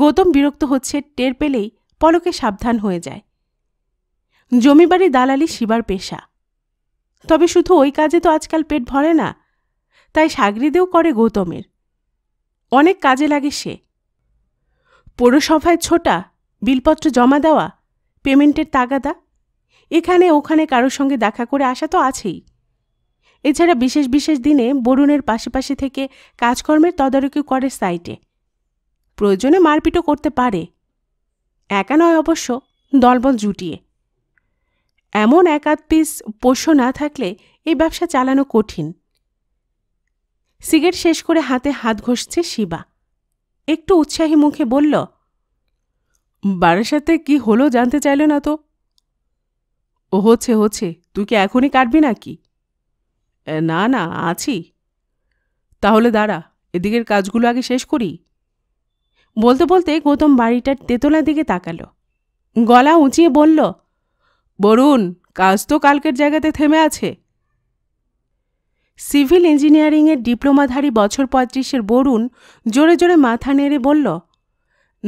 গৌতম বিরক্ত হচ্ছে টের পেলেই পলকে সাবধান হয়ে যায় জমিবাড়ি দালালি শিবার পেশা তবে শুধু ওই কাজে তো আজকাল পেট ভরে না তাই সাগরিদেও করে গৌতমের অনেক কাজে লাগে সে পৌরসভায় ছোটা বিলপত্র জমা দেওয়া পেমেন্টের তাগাদা এখানে ওখানে কারোর সঙ্গে দেখা করে আসা তো আছেই এছাড়া বিশেষ বিশেষ দিনে বরুণের পাশাপাশি থেকে কাজকর্মের তদারকি করে সাইটে প্রয়োজনে মারপিটও করতে পারে একা নয় অবশ্য দলবল জুটিয়ে এমন এক আধ পিস পোষ্য না থাকলে এই ব্যবসা চালানো কঠিন সিগারেট শেষ করে হাতে হাত ঘষছে শিবা একটু উৎসাহী মুখে বলল বারাসাতে কি হলো জানতে চাইল না তো ও হচ্ছে হচ্ছে তুই কি এখনই কাটবি নাকি না না আছি তাহলে দাঁড়া এদিকের কাজগুলো আগে শেষ করি বলতে বলতে গৌতম বাড়িটার তেতলার দিকে তাকালো গলা উঁচিয়ে বলল বরুণ কাজ তো কালকের জায়গাতে থেমে আছে সিভিল ইঞ্জিনিয়ারিংয়ের ডিপ্লোমাধারী বছর পঁয়ত্রিশের বরুণ জোরে জোরে মাথা নেড়ে বলল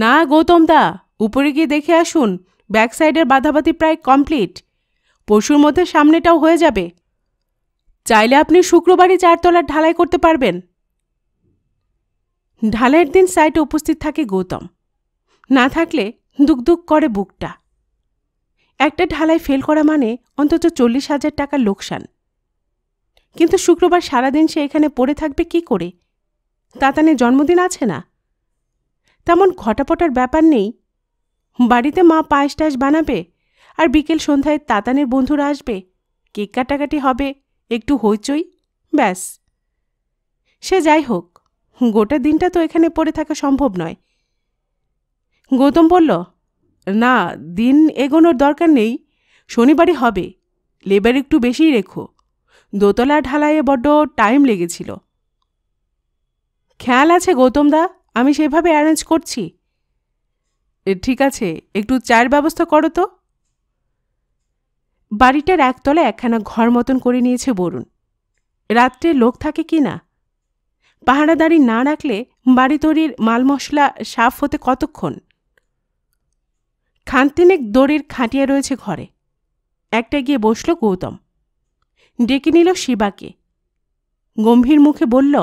না গৌতম দা উপরে গিয়ে দেখে আসুন ব্যাকসাইডের বাধাবাতি প্রায় কমপ্লিট পশুর মধ্যে সামনেটাও হয়ে যাবে চাইলে আপনি শুক্রবারই চারতলার ঢালাই করতে পারবেন ঢালাইয়ের দিন সাইটে উপস্থিত থাকে গৌতম না থাকলে দুকদুক করে বুকটা একটা ঢালাই ফেল করা মানে অন্তত চল্লিশ হাজার টাকা লোকসান কিন্তু শুক্রবার সারাদিন সে এখানে পড়ে থাকবে কি করে তাতানের জন্মদিন আছে না তেমন ঘটাপটার ব্যাপার নেই বাড়িতে মা পায়েস টায়েস বানাবে আর বিকেল সন্ধ্যায় তাতানের বন্ধুরা আসবে কেক কাটাকাটি হবে একটু হইচই ব্যাস সে যাই হোক গোটা দিনটা তো এখানে পড়ে থাকা সম্ভব নয় গৌতম বলল না দিন এগোনোর দরকার নেই শনিবারই হবে লেবার একটু বেশিই রেখো দোতলা ঢালাইয়ে বড্ড টাইম লেগেছিল খেয়াল আছে গৌতমদা আমি সেভাবে অ্যারেঞ্জ করছি ঠিক আছে একটু চায়ের ব্যবস্থা করো তো বাড়িটার একতলা একখানা ঘর মতন করে নিয়েছে বরুণ রাত্রে লোক থাকে কি না পাহারাদারি না রাখলে বাড়ি তৈরির মাল মশলা সাফ হতে কতক্ষণ খানতিনেক দড়ির খাটিয়া রয়েছে ঘরে একটা গিয়ে বসল গৌতম ডেকে নিল শিবাকে গম্ভীর মুখে বলল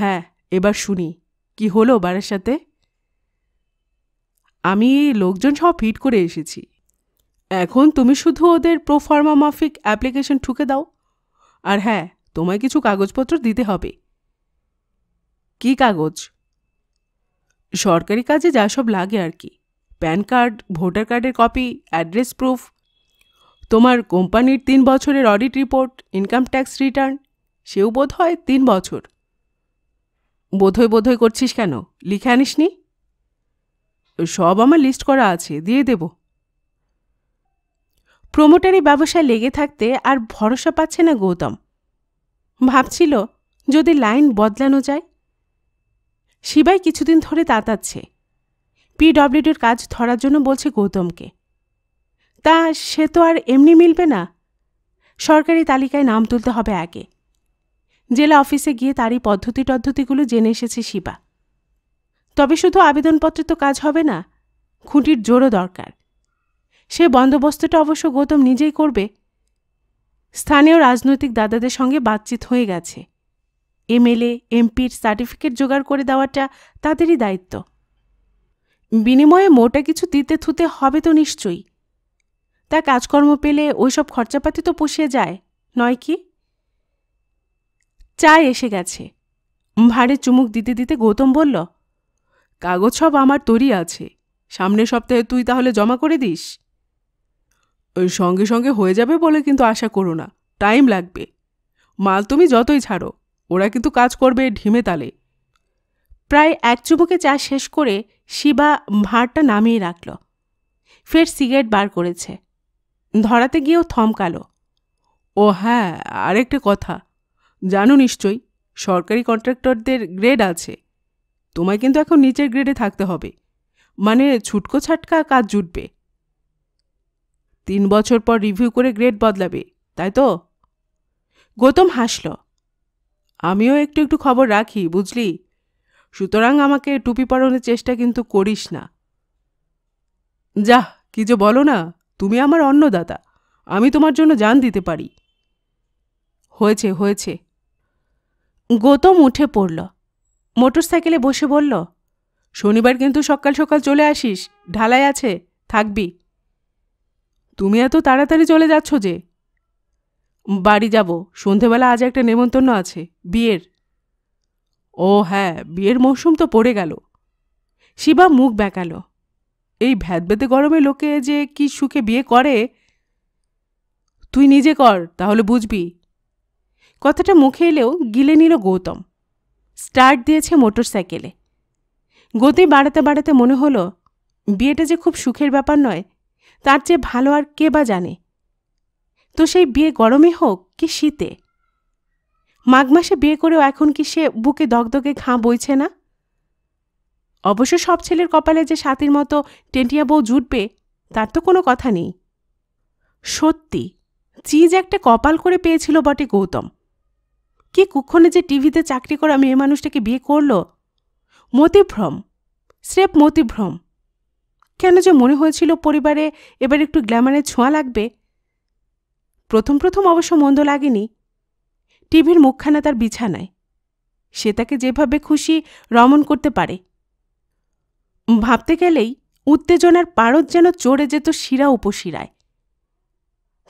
হ্যাঁ এবার শুনি কি হলো বাড়ির সাথে আমি লোকজন সব ফিট করে এসেছি এখন তুমি শুধু ওদের প্রোফার্মা মাফিক অ্যাপ্লিকেশন ঠুকে দাও আর হ্যাঁ তোমায় কিছু কাগজপত্র দিতে হবে কি কাগজ সরকারি কাজে যা সব লাগে আর কি প্যান কার্ড ভোটার কার্ডের কপি অ্যাড্রেস প্রুফ তোমার কোম্পানির তিন বছরের audit report income tax return সেও বোধ হয় তিন বছর বোধহয় বোধহয় করছিস কেন লিখে আনিসনি সব আমার লিস্ট করা আছে দিয়ে দেবো প্রোমোটারি ব্যবসায় লেগে থাকতে আর ভরসা পাচ্ছে না গৌতম ভাবছিল যদি লাইন বদলানো যায় শিবাই কিছুদিন ধরে তাতাচ্ছে পিডব্লিউডির কাজ ধরার জন্য বলছে গৌতমকে তা সে তো আর এমনি মিলবে না সরকারি তালিকায় নাম তুলতে হবে আগে জেলা অফিসে গিয়ে তারই পদ্ধতি টদ্ধতিগুলো জেনে এসেছে শিবা তবে শুধু আবেদনপত্রে তো কাজ হবে না খুঁটির জোরও দরকার সে বন্দোবস্তটা অবশ্য গৌতম নিজেই করবে স্থানীয় রাজনৈতিক দাদাদের সঙ্গে বাতচিত হয়ে গেছে এমএলএ এমপির সার্টিফিকেট জোগাড় করে দেওয়াটা তাদেরই দায়িত্ব বিনিময়ে মোটা কিছু দিতে থুতে হবে তো নিশ্চয়ই তা কাজকর্ম পেলে ওইসব খরচাপাতি তো পুষিয়ে যায় নয় কি চায় এসে গেছে ভাড়ে চুমুক দিতে দিতে গৌতম বলল কাগজ সব আমার তৈরি আছে সামনের সপ্তাহে তুই তাহলে জমা করে দিস সঙ্গে সঙ্গে হয়ে যাবে বলে কিন্তু আশা করো না টাইম লাগবে মাল তুমি যতই ছাড়ো ওরা কিন্তু কাজ করবে ঢিমে তালে প্রায় এক চুমুকে চা শেষ করে শিবা ভাঁড়টা নামিয়ে রাখল ফের সিগারেট বার করেছে ধরাতে গিয়েও থমকালো ও হ্যাঁ আরেকটা কথা জানো নিশ্চয়ই সরকারি কন্ট্রাক্টরদের গ্রেড আছে তোমায় কিন্তু এখন নিচের গ্রেডে থাকতে হবে মানে ছুটকো ছাটকা কাজ জুটবে তিন বছর পর রিভিউ করে গ্রেড বদলাবে তাই তো গৌতম হাসল আমিও একটু একটু খবর রাখি বুঝলি সুতরাং আমাকে টুপি পরানোর চেষ্টা কিন্তু করিস না যাহ কি যে বলো না তুমি আমার অন্নদাতা আমি তোমার জন্য জান দিতে পারি হয়েছে হয়েছে গৌতম উঠে পড়ল সাইকেলে বসে বলল শনিবার কিন্তু সকাল সকাল চলে আসিস ঢালাই আছে থাকবি তুমি এত তাড়াতাড়ি চলে যাচ্ছ যে বাড়ি যাব সন্ধেবেলা আজ একটা নেমন্তন্ন আছে বিয়ের ও হ্যাঁ বিয়ের মৌসুম তো পড়ে গেল শিবা মুখ বেঁকাল এই ভ্যাদভেদে গরমে লোকে যে কি সুখে বিয়ে করে তুই নিজে কর তাহলে বুঝবি কথাটা মুখে এলেও গিলে নিল গৌতম স্টার্ট দিয়েছে মোটর সাইকেলে গতি বাড়াতে বাড়াতে মনে হলো বিয়েটা যে খুব সুখের ব্যাপার নয় তার চেয়ে ভালো আর কে বা জানে তো সেই বিয়ে গরমে হোক কি শীতে মাঘ মাসে বিয়ে করেও এখন কি সে বুকে দগদগে ঘাঁ বইছে না অবশ্য সব ছেলের কপালে যে সাতির মতো টেন্টিয়া বউ জুটবে তার তো কোনো কথা নেই সত্যি চিজ একটা কপাল করে পেয়েছিল বটে গৌতম কি কুক্ষণে যে টিভিতে চাকরি করা মেয়ে মানুষটাকে বিয়ে করল মতিভ্রম স্রেফ মতিভ্রম কেন যে মনে হয়েছিল পরিবারে এবার একটু গ্ল্যামারের ছোঁয়া লাগবে প্রথম প্রথম অবশ্য মন্দ লাগেনি টিভির মুখখানা তার বিছানায় সে তাকে যেভাবে খুশি রমন করতে পারে ভাবতে গেলেই উত্তেজনার পারদ যেন চড়ে যেত শিরা উপশিরায়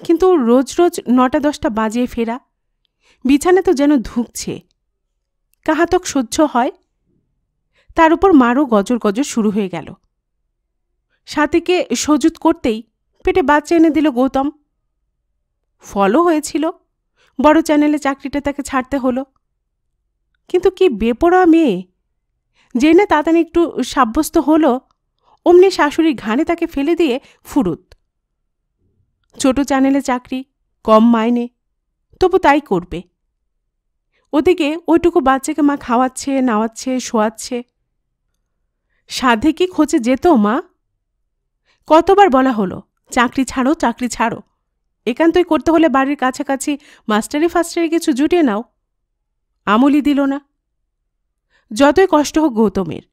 কিন্তু রোজ রোজ নটা দশটা বাজিয়ে ফেরা বিছানা তো যেন ধুঁকছে কাহাতক সহ্য হয় তার উপর মারও গজর গজর শুরু হয়ে গেল সাথীকে সজুত করতেই পেটে বাচ্চা এনে দিল গৌতম ফলও হয়েছিল বড় চ্যানেলে চাকরিটা তাকে ছাড়তে হলো কিন্তু কি বেপরোয়া মেয়ে জেনে তাতানি একটু সাব্যস্ত হল অমনি শাশুড়ির ঘানে তাকে ফেলে দিয়ে ফুরুত ছোট চ্যানেলে চাকরি কম মাইনে তবু তাই করবে ওদিকে ওইটুকু বাচ্চাকে মা খাওয়াচ্ছে নাওয়াচ্ছে শোয়াচ্ছে সাধে কি খোঁজে যেত মা কতবার বলা হলো চাকরি ছাড়ো চাকরি ছাড়ো একান্তই করতে হলে বাড়ির কাছাকাছি মাস্টারি ফাস্টারি কিছু জুটিয়ে নাও আমলি দিল না যতই কষ্ট হোক গৌতমের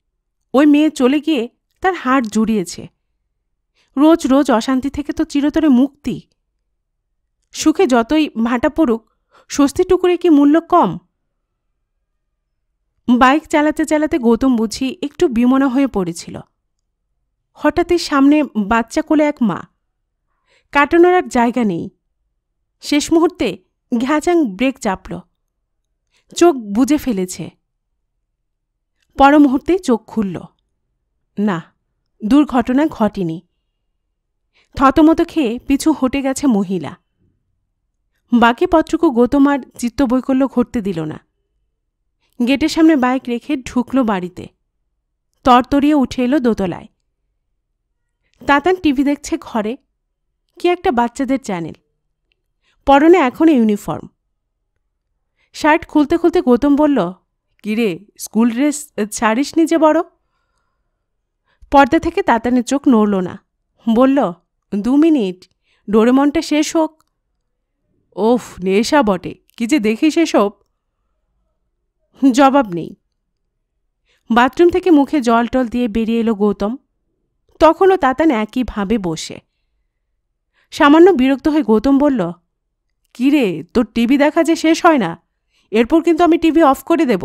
ওই মেয়ে চলে গিয়ে তার হাড় জুড়িয়েছে রোজ রোজ অশান্তি থেকে তো চিরতরে মুক্তি সুখে যতই ভাটা পড়ুক স্বস্তিটুকুরে কি মূল্য কম বাইক চালাতে চালাতে গৌতম বুঝি একটু বিমনা হয়ে পড়েছিল হঠাৎই সামনে বাচ্চা কোলে এক মা কাটানোর আর জায়গা নেই শেষ মুহূর্তে ঘ্যাচাং ব্রেক চাপল চোখ বুঝে ফেলেছে পর মুহূর্তে চোখ খুলল না দুর্ঘটনা ঘটেনি থতমত খেয়ে পিছু হটে গেছে মহিলা বাকি পত্রকু গৌতমার চিত্তবৈকল্য ঘটতে দিল না গেটের সামনে বাইক রেখে ঢুকল বাড়িতে তরতরিয়ে উঠে এলো দোতলায় তাতান টিভি দেখছে ঘরে কি একটা বাচ্চাদের চ্যানেল পরনে এখন ইউনিফর্ম শার্ট খুলতে খুলতে গৌতম বলল কিরে স্কুল ড্রেস ছাড়িস যে বড় পর্দা থেকে তাতানের চোখ নড়ল না বলল দু মিনিট ডোরেমনটা শেষ হোক ওফ নেশা বটে কি যে দেখি এসব জবাব নেই বাথরুম থেকে মুখে জল টল দিয়ে বেরিয়ে এলো গৌতম তখনও তাতান একইভাবে বসে সামান্য বিরক্ত হয়ে গৌতম বলল কিরে তোর টিভি দেখা যে শেষ হয় না এরপর কিন্তু আমি টিভি অফ করে দেব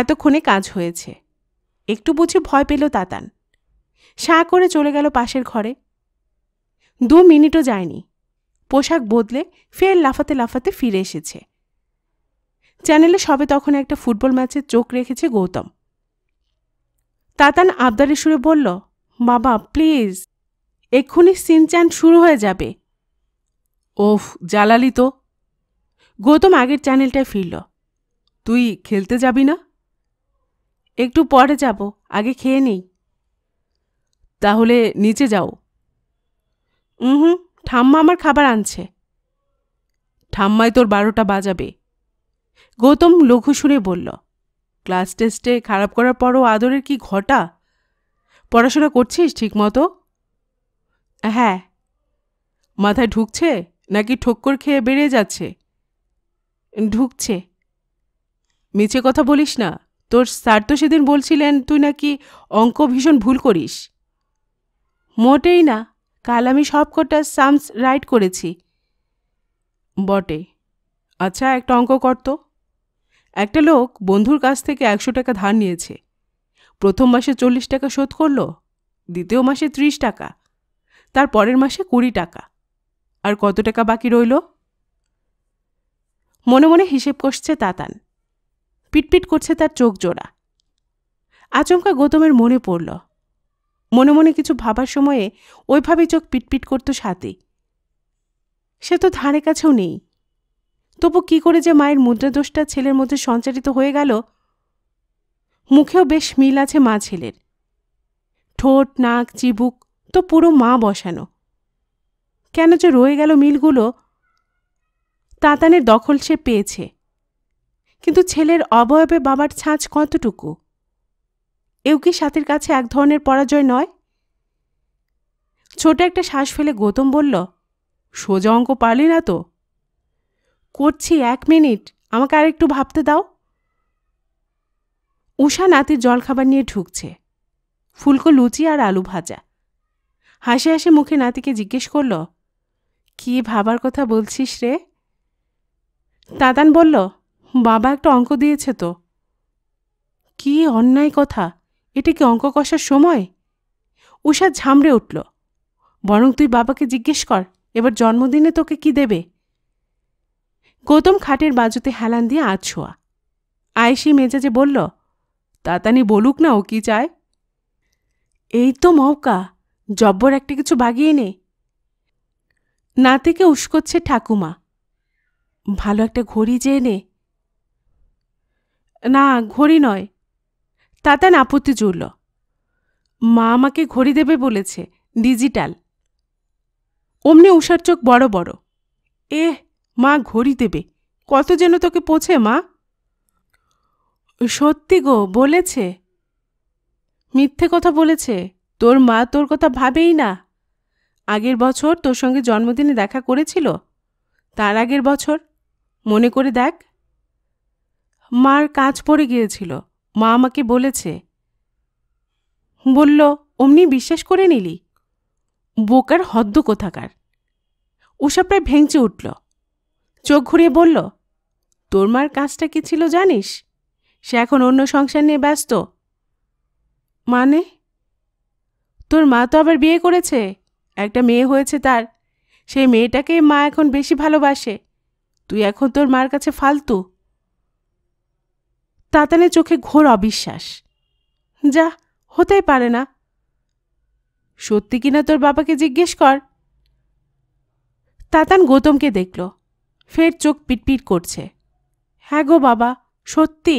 এতক্ষণে কাজ হয়েছে একটু বুঝি ভয় পেল তাতান সা করে চলে গেল পাশের ঘরে দু মিনিটও যায়নি পোশাক বদলে ফের লাফাতে লাফাতে ফিরে এসেছে চ্যানেলে সবে তখন একটা ফুটবল ম্যাচে চোখ রেখেছে গৌতম তাতান আবদারের সুরে বলল বাবা প্লিজ এক্ষুনি সিনচান শুরু হয়ে যাবে ওহ জ্বালালি তো গৌতম আগের চ্যানেলটায় ফিরল তুই খেলতে যাবি না একটু পরে যাব আগে খেয়ে নেই তাহলে নিচে যাও হুম ঠাম্মা আমার খাবার আনছে ঠাম্মায় তোর বারোটা বাজাবে গৌতম লঘু সুরে বলল ক্লাস টেস্টে খারাপ করার পরও আদরের কি ঘটা পড়াশোনা করছিস ঠিক মতো হ্যাঁ মাথায় ঢুকছে নাকি ঠোক্কর খেয়ে বেড়ে যাচ্ছে ঢুকছে মিছে কথা বলিস না তোর স্যার তো সেদিন বলছিলেন তুই নাকি অঙ্ক ভীষণ ভুল করিস মোটেই না কাল আমি সব কটা সামস রাইট করেছি বটে আচ্ছা একটা অঙ্ক করতো একটা লোক বন্ধুর কাছ থেকে একশো টাকা ধার নিয়েছে প্রথম মাসে চল্লিশ টাকা শোধ করলো দ্বিতীয় মাসে ত্রিশ টাকা তার পরের মাসে কুড়ি টাকা আর কত টাকা বাকি রইল মনে মনে হিসেব কষছে তাতান পিটপিট করছে তার চোখ জোড়া আচমকা গৌতমের মনে পড়ল মনে মনে কিছু ভাবার সময়ে ওইভাবেই চোখ পিটপিট করত সাথে সে তো ধারে কাছেও নেই তবু কি করে যে মায়ের মুদ্রাদোষটা ছেলের মধ্যে সঞ্চারিত হয়ে গেল মুখেও বেশ মিল আছে মা ছেলের ঠোঁট নাক চিবুক তো পুরো মা বসানো কেন যে রয়ে গেল মিলগুলো তাঁতানের দখল সে পেয়েছে কিন্তু ছেলের অবয়বে বাবার ছাঁচ কতটুকু এও কি সাথের কাছে এক ধরনের পরাজয় নয় ছোট একটা শ্বাস ফেলে গৌতম বলল সোজা অঙ্ক পারলি না তো করছি এক মিনিট আমাকে আর একটু ভাবতে দাও উষা নাতির জলখাবার নিয়ে ঢুকছে ফুলকো লুচি আর আলু ভাজা হাসি হাসি মুখে নাতিকে জিজ্ঞেস করল কি ভাবার কথা বলছিস রে দাদান বলল বাবা একটা অঙ্ক দিয়েছে তো কি অন্যায় কথা এটা কি অঙ্ক কষার সময় উষা ঝামড়ে উঠল বরং তুই বাবাকে জিজ্ঞেস কর এবার জন্মদিনে তোকে কি দেবে গৌতম খাটের বাজুতে হেলান দিয়ে আছোয়া আয়েসি মেজাজে বলল তাতানি বলুক না ও কি চায় এই তো মৌকা জব্বর একটা কিছু বাগিয়ে নে নাতিকে উস্কোচ্ছে ঠাকুমা ভালো একটা ঘড়ি যেয়ে নে না ঘড়ি নয় তাতান আপত্তি জুড়ল মা আমাকে ঘড়ি দেবে বলেছে ডিজিটাল অমনি উষার চোখ বড় বড় এ মা ঘড়ি দেবে কত যেন তোকে পোছে মা সত্যি গো বলেছে মিথ্যে কথা বলেছে তোর মা তোর কথা ভাবেই না আগের বছর তোর সঙ্গে জন্মদিনে দেখা করেছিল তার আগের বছর মনে করে দেখ মার কাজ পড়ে গিয়েছিল মা আমাকে বলেছে বলল অমনি বিশ্বাস করে নিলি বোকার হদ্দ কোথাকার উষা প্রায় ভেঙচে উঠল চোখ ঘুরিয়ে বলল তোর মার কাজটা কি ছিল জানিস সে এখন অন্য সংসার নিয়ে ব্যস্ত মানে তোর মা তো আবার বিয়ে করেছে একটা মেয়ে হয়েছে তার সেই মেয়েটাকে মা এখন বেশি ভালোবাসে তুই এখন তোর মার কাছে ফালতু তাতানে চোখে ঘোর অবিশ্বাস যা হতেই পারে না সত্যি কিনা তোর বাবাকে জিজ্ঞেস কর তাতান গৌতমকে দেখল ফের চোখ পিটপিট করছে হ্যাঁ গো বাবা সত্যি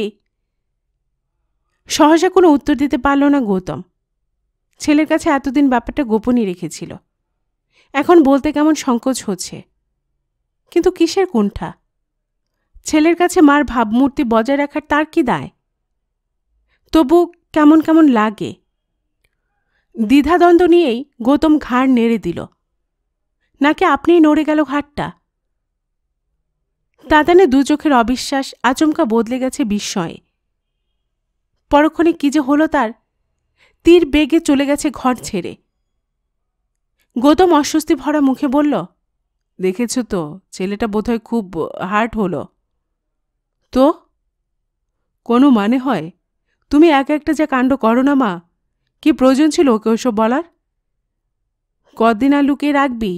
সহসা কোনো উত্তর দিতে পারল না গৌতম ছেলের কাছে এতদিন ব্যাপারটা গোপনই রেখেছিল এখন বলতে কেমন সংকোচ হচ্ছে কিন্তু কিসের কোনটা ছেলের কাছে মার ভাবমূর্তি বজায় রাখার তার কি দায় তবু কেমন কেমন লাগে দ্বিধাদ্বন্দ্ব নিয়েই গৌতম ঘাড় নেড়ে দিল নাকি আপনিই নড়ে গেল ঘাটটা দাদানে দু চোখের অবিশ্বাস আচমকা বদলে গেছে বিস্ময়ে পরক্ষণে কি যে হলো তার তীর বেগে চলে গেছে ঘর ছেড়ে গৌতম অস্বস্তি ভরা মুখে বলল দেখেছ তো ছেলেটা বোধহয় খুব হার্ট হলো তো কোনো মানে হয় তুমি এক একটা যা কাণ্ড করো না মা কি প্রয়োজন ছিল ওকে ওসব বলার কদিন আর লুকিয়ে রাখবি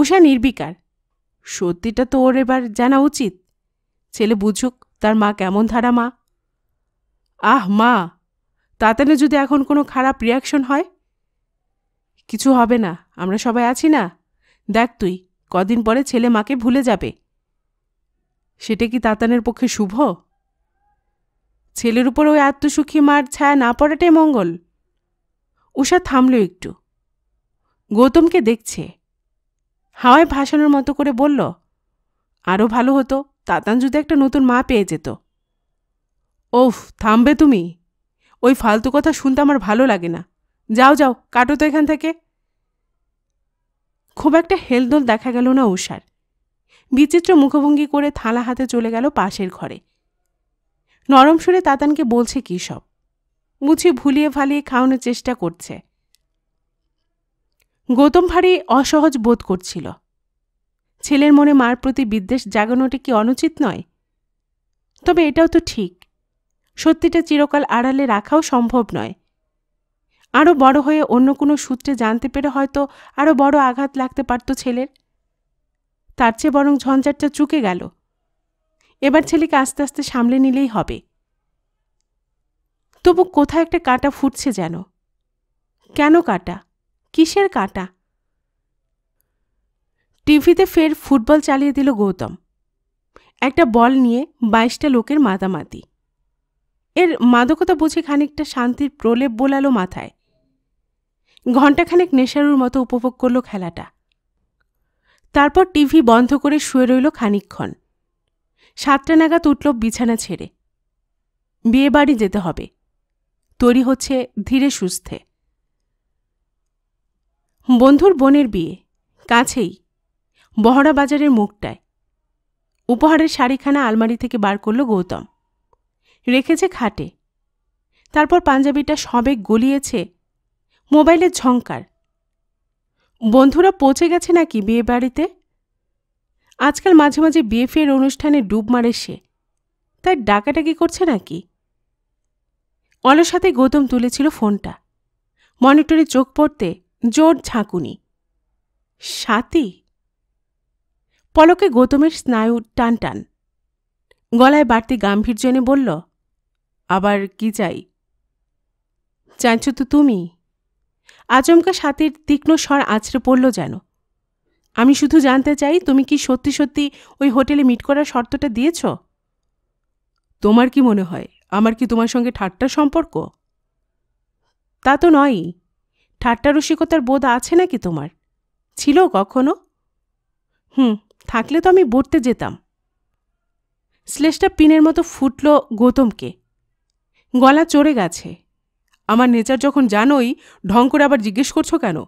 উষা নির্বিকার সত্যিটা তো ওর এবার জানা উচিত ছেলে বুঝুক তার মা কেমন ধারা মা আহ মা তাতে না যদি এখন কোনো খারাপ রিয়াকশন হয় কিছু হবে না আমরা সবাই আছি না দেখ তুই কদিন পরে ছেলে মাকে ভুলে যাবে সেটা কি তাতানের পক্ষে শুভ ছেলের উপর ওই আত্মসুখী মার ছায়া না পড়াটাই মঙ্গল উষা থামল একটু গৌতমকে দেখছে হাওয়ায় ভাসানোর মতো করে বলল আরও ভালো হতো তাতান যদি একটা নতুন মা পেয়ে যেত ওফ থামবে তুমি ওই ফালতু কথা শুনতে আমার ভালো লাগে না যাও যাও কাটো তো এখান থেকে খুব একটা হেলদোল দেখা গেল না উষার বিচিত্র মুখভঙ্গি করে থালা হাতে চলে গেল পাশের ঘরে নরম সুরে তাতানকে বলছে কী সব মুছি ভুলিয়ে ফালিয়ে খাওয়ানোর চেষ্টা করছে গৌতম ভারী অসহজ বোধ করছিল ছেলের মনে মার প্রতি বিদ্বেষ জাগানোটি কি অনুচিত নয় তবে এটাও তো ঠিক সত্যিটা চিরকাল আড়ালে রাখাও সম্ভব নয় আরও বড় হয়ে অন্য কোনো সূত্রে জানতে পেরে হয়তো আরও বড় আঘাত লাগতে পারত ছেলের তার চেয়ে বরং ঝঞ্ঝাটটা চুকে গেল এবার ছেলেকে আস্তে আস্তে সামলে নিলেই হবে তবু কোথায় একটা কাটা ফুটছে যেন কেন কাটা কিসের কাঁটা টিভিতে ফের ফুটবল চালিয়ে দিল গৌতম একটা বল নিয়ে বাইশটা লোকের মাতামাতি এর মাদকতা বুঝে খানিকটা শান্তির প্রলেপ বোলালো মাথায় ঘণ্টাখানেক নেশারুর মতো উপভোগ করল খেলাটা তারপর টিভি বন্ধ করে শুয়ে রইল খানিকক্ষণ সাতটা নাগাদ উঠল বিছানা ছেড়ে বিয়ে বাড়ি যেতে হবে তৈরি হচ্ছে ধীরে সুস্থে বন্ধুর বোনের বিয়ে কাছেই বহরা বাজারের মুখটায় উপহারের শাড়িখানা আলমারি থেকে বার করল গৌতম রেখেছে খাটে তারপর পাঞ্জাবিটা সবে গলিয়েছে মোবাইলের ঝঙ্কার বন্ধুরা পৌঁছে গেছে নাকি বিয়ে বাড়িতে আজকাল মাঝে মাঝে বিয়ে ফের অনুষ্ঠানে ডুব মারে সে তাই ডাকাডাকি করছে নাকি অলসাতে গৌতম তুলেছিল ফোনটা মনিটরে চোখ পড়তে জোর ঝাঁকুনি সাতি পলকে গৌতমের স্নায়ু টান টান গলায় বাড়তি গাম্ভীর্য এনে বলল আবার কি চাই চাইছ তো তুমি আচমকা সাতির তীক্ষ্ণ স্বর আছড়ে পড়ল যেন আমি শুধু জানতে চাই তুমি কি সত্যি সত্যি ওই হোটেলে মিট করার শর্তটা দিয়েছ তোমার কি মনে হয় আমার কি তোমার সঙ্গে ঠাট্টা সম্পর্ক তা তো নয় ঠাট্টা রসিকতার বোধ আছে নাকি তোমার ছিল কখনো হুম থাকলে তো আমি বড়তে যেতাম শ্লেষটা পিনের মতো ফুটল গৌতমকে গলা চড়ে গেছে আমার নেচার যখন জানোই ঢং করে আবার জিজ্ঞেস করছো কেন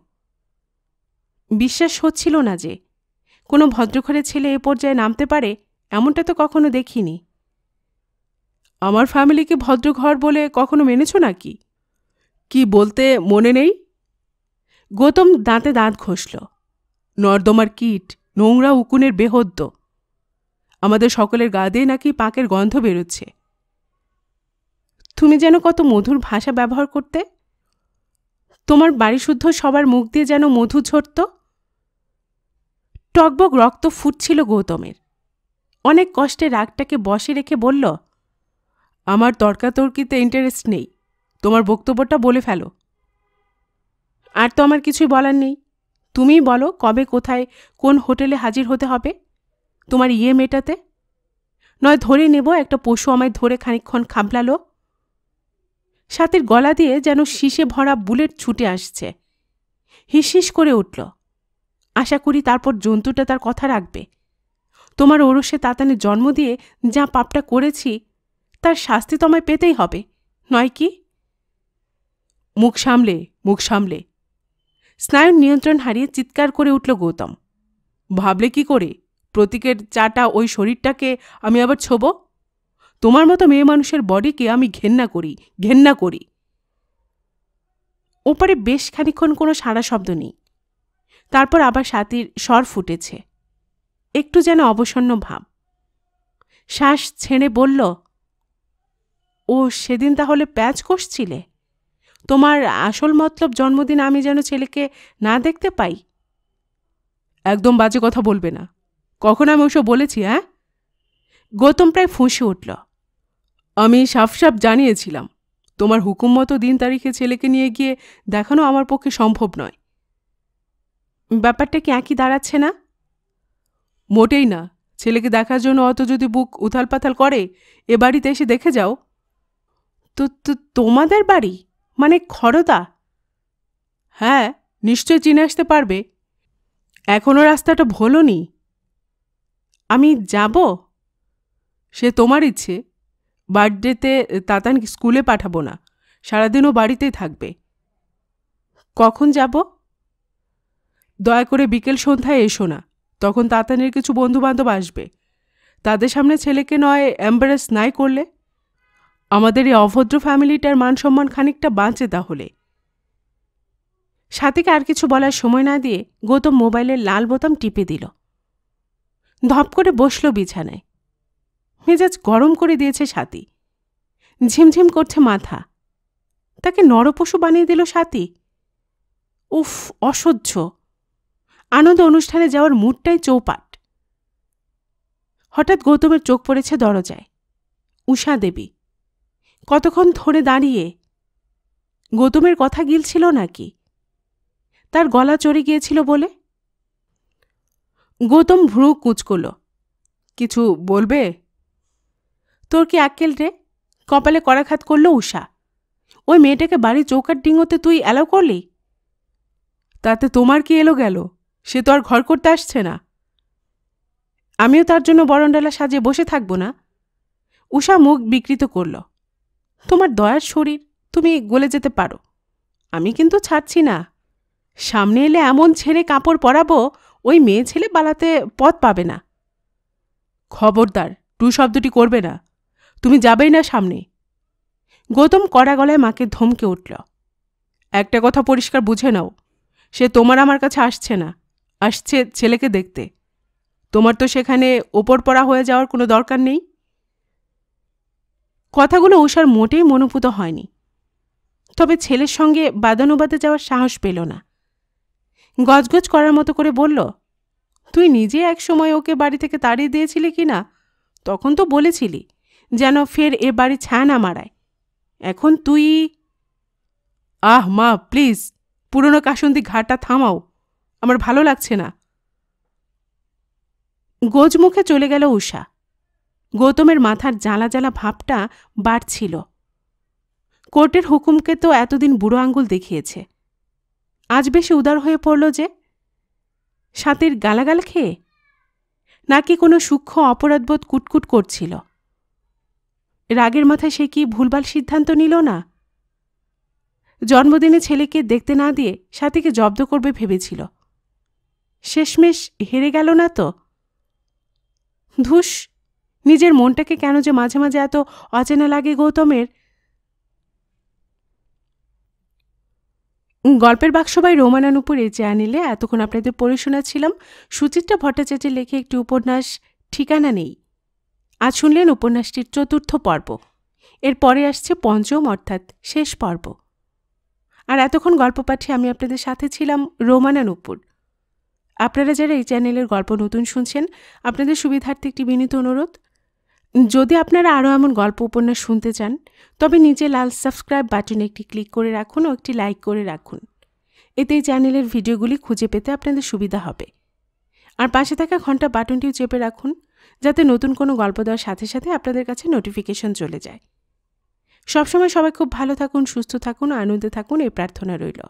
বিশ্বাস হচ্ছিল না যে কোনো ভদ্রঘরের ছেলে এ পর্যায়ে নামতে পারে এমনটা তো কখনো দেখিনি আমার ফ্যামিলিকে ভদ্রঘর বলে কখনো মেনেছ নাকি কি বলতে মনে নেই গৌতম দাঁতে দাঁত ঘষল নর্দমার কীট নোংরা উকুনের বেহদ্য আমাদের সকলের গা দিয়ে নাকি পাকের গন্ধ বেরোচ্ছে তুমি যেন কত মধুর ভাষা ব্যবহার করতে তোমার বাড়িশুদ্ধ সবার মুখ দিয়ে যেন মধু ঝরত টকবক রক্ত ফুটছিল গৌতমের অনেক কষ্টে রাগটাকে বসে রেখে বলল আমার তর্কাতর্কিতে ইন্টারেস্ট নেই তোমার বক্তব্যটা বলে ফেলো আর তো আমার কিছুই বলার নেই তুমিই বলো কবে কোথায় কোন হোটেলে হাজির হতে হবে তোমার ইয়ে মেটাতে নয় ধরে নেব একটা পশু আমায় ধরে খানিক্ষণ খাবলালো সাথের গলা দিয়ে যেন শীষে ভরা বুলেট ছুটে আসছে হিসহিস করে উঠল আশা করি তারপর জন্তুটা তার কথা রাখবে তোমার ওরসে তাতানে জন্ম দিয়ে যা পাপটা করেছি তার শাস্তি তো আমায় পেতেই হবে নয় কি মুখ সামলে মুখ সামলে স্নায়ুর নিয়ন্ত্রণ হারিয়ে চিৎকার করে উঠল গৌতম ভাবলে কি করে প্রতীকের চাটা ওই শরীরটাকে আমি আবার ছোব তোমার মতো মেয়ে মানুষের বডিকে আমি ঘেন্না করি ঘেন্না করি ওপারে বেশ খানিক্ষণ কোনো সাড়া শব্দ নেই তারপর আবার সাতির স্বর ফুটেছে একটু যেন অবসন্ন ভাব শ্বাস ছেড়ে বলল ও সেদিন তাহলে প্যাচ কষছিলে তোমার আসল মতলব জন্মদিন আমি যেন ছেলেকে না দেখতে পাই একদম বাজে কথা বলবে না কখন আমি ওসব বলেছি হ্যাঁ গৌতম প্রায় ফুঁসে উঠল আমি সাফ সাফ জানিয়েছিলাম তোমার হুকুম মতো দিন তারিখে ছেলেকে নিয়ে গিয়ে দেখানো আমার পক্ষে সম্ভব নয় ব্যাপারটা কি একই দাঁড়াচ্ছে না মোটেই না ছেলেকে দেখার জন্য অত যদি বুক উথাল পাথাল করে এ বাড়িতে এসে দেখে যাও তো তোমাদের বাড়ি মানে খরতা হ্যাঁ নিশ্চয় চিনে আসতে পারবে এখনও রাস্তাটা ভোলো নি আমি যাব সে তোমার ইচ্ছে বার্থডেতে তাতান স্কুলে পাঠাবো না সারাদিনও বাড়িতেই থাকবে কখন যাব দয়া করে বিকেল সন্ধ্যায় এসো না তখন তাতানের কিছু বন্ধুবান্ধব আসবে তাদের সামনে ছেলেকে নয় অ্যাম্বারেস নাই করলে আমাদের এই অভদ্র ফ্যামিলিটার মান সম্মান খানিকটা বাঁচে তাহলে সাথীকে আর কিছু বলার সময় না দিয়ে গৌতম মোবাইলের লাল বোতাম টিপে দিল ধপ করে বসল বিছানায় মেজাজ গরম করে দিয়েছে সাথী ঝিমঝিম করছে মাথা তাকে নরপশু বানিয়ে দিল সাথী উফ অসহ্য আনন্দ অনুষ্ঠানে যাওয়ার মুডটাই চৌপাট হঠাৎ গৌতমের চোখ পড়েছে দরজায় উষা দেবী কতক্ষণ ধরে দাঁড়িয়ে গৌতমের কথা গিলছিল নাকি তার গলা চড়ে গিয়েছিল বলে গৌতম ভ্রু করল কিছু বলবে তোর কি আক্কেল রে কপালে করাখাত করলো উষা ওই মেয়েটাকে বাড়ি চৌকার ডিঙ্গোতে তুই অ্যালাউ করলি তাতে তোমার কি এলো গেল সে তো আর ঘর করতে আসছে না আমিও তার জন্য বরণডালা সাজে বসে থাকবো না উষা মুখ বিকৃত করলো তোমার দয়ার শরীর তুমি গলে যেতে পারো আমি কিন্তু ছাড়ছি না সামনে এলে এমন ছেড়ে কাপড় পরাবো ওই মেয়ে ছেলে বালাতে পথ পাবে না খবরদার টু শব্দটি করবে না তুমি যাবেই না সামনে গৌতম কড়া গলায় মাকে ধমকে উঠল একটা কথা পরিষ্কার বুঝে নাও সে তোমার আমার কাছে আসছে না আসছে ছেলেকে দেখতে তোমার তো সেখানে ওপর পড়া হয়ে যাওয়ার কোনো দরকার নেই কথাগুলো ঊষার মোটেই মনোভূত হয়নি তবে ছেলের সঙ্গে বাদানুবাদে যাওয়ার সাহস পেল না গজগজ করার মতো করে বলল তুই নিজে এক সময় ওকে বাড়ি থেকে তাড়িয়ে দিয়েছিলি কি না তখন তো বলেছিলি যেন ফের এ বাড়ি ছায় না মারায় এখন তুই আহ মা প্লিজ পুরনো কাসন্দি ঘাটা থামাও আমার ভালো লাগছে না গোজমুখে চলে গেল উষা গৌতমের মাথার জ্বালা জ্বালা ভাবটা বাড়ছিল কোর্টের হুকুমকে তো এতদিন বুড়ো আঙ্গুল দেখিয়েছে আজ বেশি উদার হয়ে পড়ল যে সাতের গালাগাল খেয়ে নাকি কোনো সূক্ষ্ম অপরাধবোধ কুটকুট করছিল রাগের মাথায় সে কি ভুলভাল সিদ্ধান্ত নিল না জন্মদিনে ছেলেকে দেখতে না দিয়ে সাথীকে জব্দ করবে ভেবেছিল শেষমেশ হেরে গেল না তো ধুস নিজের মনটাকে কেন যে মাঝে মাঝে এত অচেনা লাগে গৌতমের গল্পের বাক্স বাক্সবাই রোমানানুপুর এই চ্যানেলে এতক্ষণ আপনাদের পড়ে শোনাচ্ছিলাম সুচিত্রা ভট্টাচার্যের লেখে একটি উপন্যাস ঠিকানা নেই আজ শুনলেন উপন্যাসটির চতুর্থ পর্ব এর পরে আসছে পঞ্চম অর্থাৎ শেষ পর্ব আর এতক্ষণ গল্প পাঠিয়ে আমি আপনাদের সাথে ছিলাম রোমানানুপুর আপনারা যারা এই চ্যানেলের গল্প নতুন শুনছেন আপনাদের সুবিধার্থে একটি বিনীত অনুরোধ যদি আপনারা আরও এমন গল্প উপন্যাস শুনতে চান তবে নিচে লাল সাবস্ক্রাইব বাটনে একটি ক্লিক করে রাখুন ও একটি লাইক করে রাখুন এতে চ্যানেলের ভিডিওগুলি খুঁজে পেতে আপনাদের সুবিধা হবে আর পাশে থাকা ঘন্টা বাটনটিও চেপে রাখুন যাতে নতুন কোনো গল্প দেওয়ার সাথে সাথে আপনাদের কাছে নোটিফিকেশন চলে যায় সবসময় সবাই খুব ভালো থাকুন সুস্থ থাকুন আনন্দে থাকুন এই প্রার্থনা রইল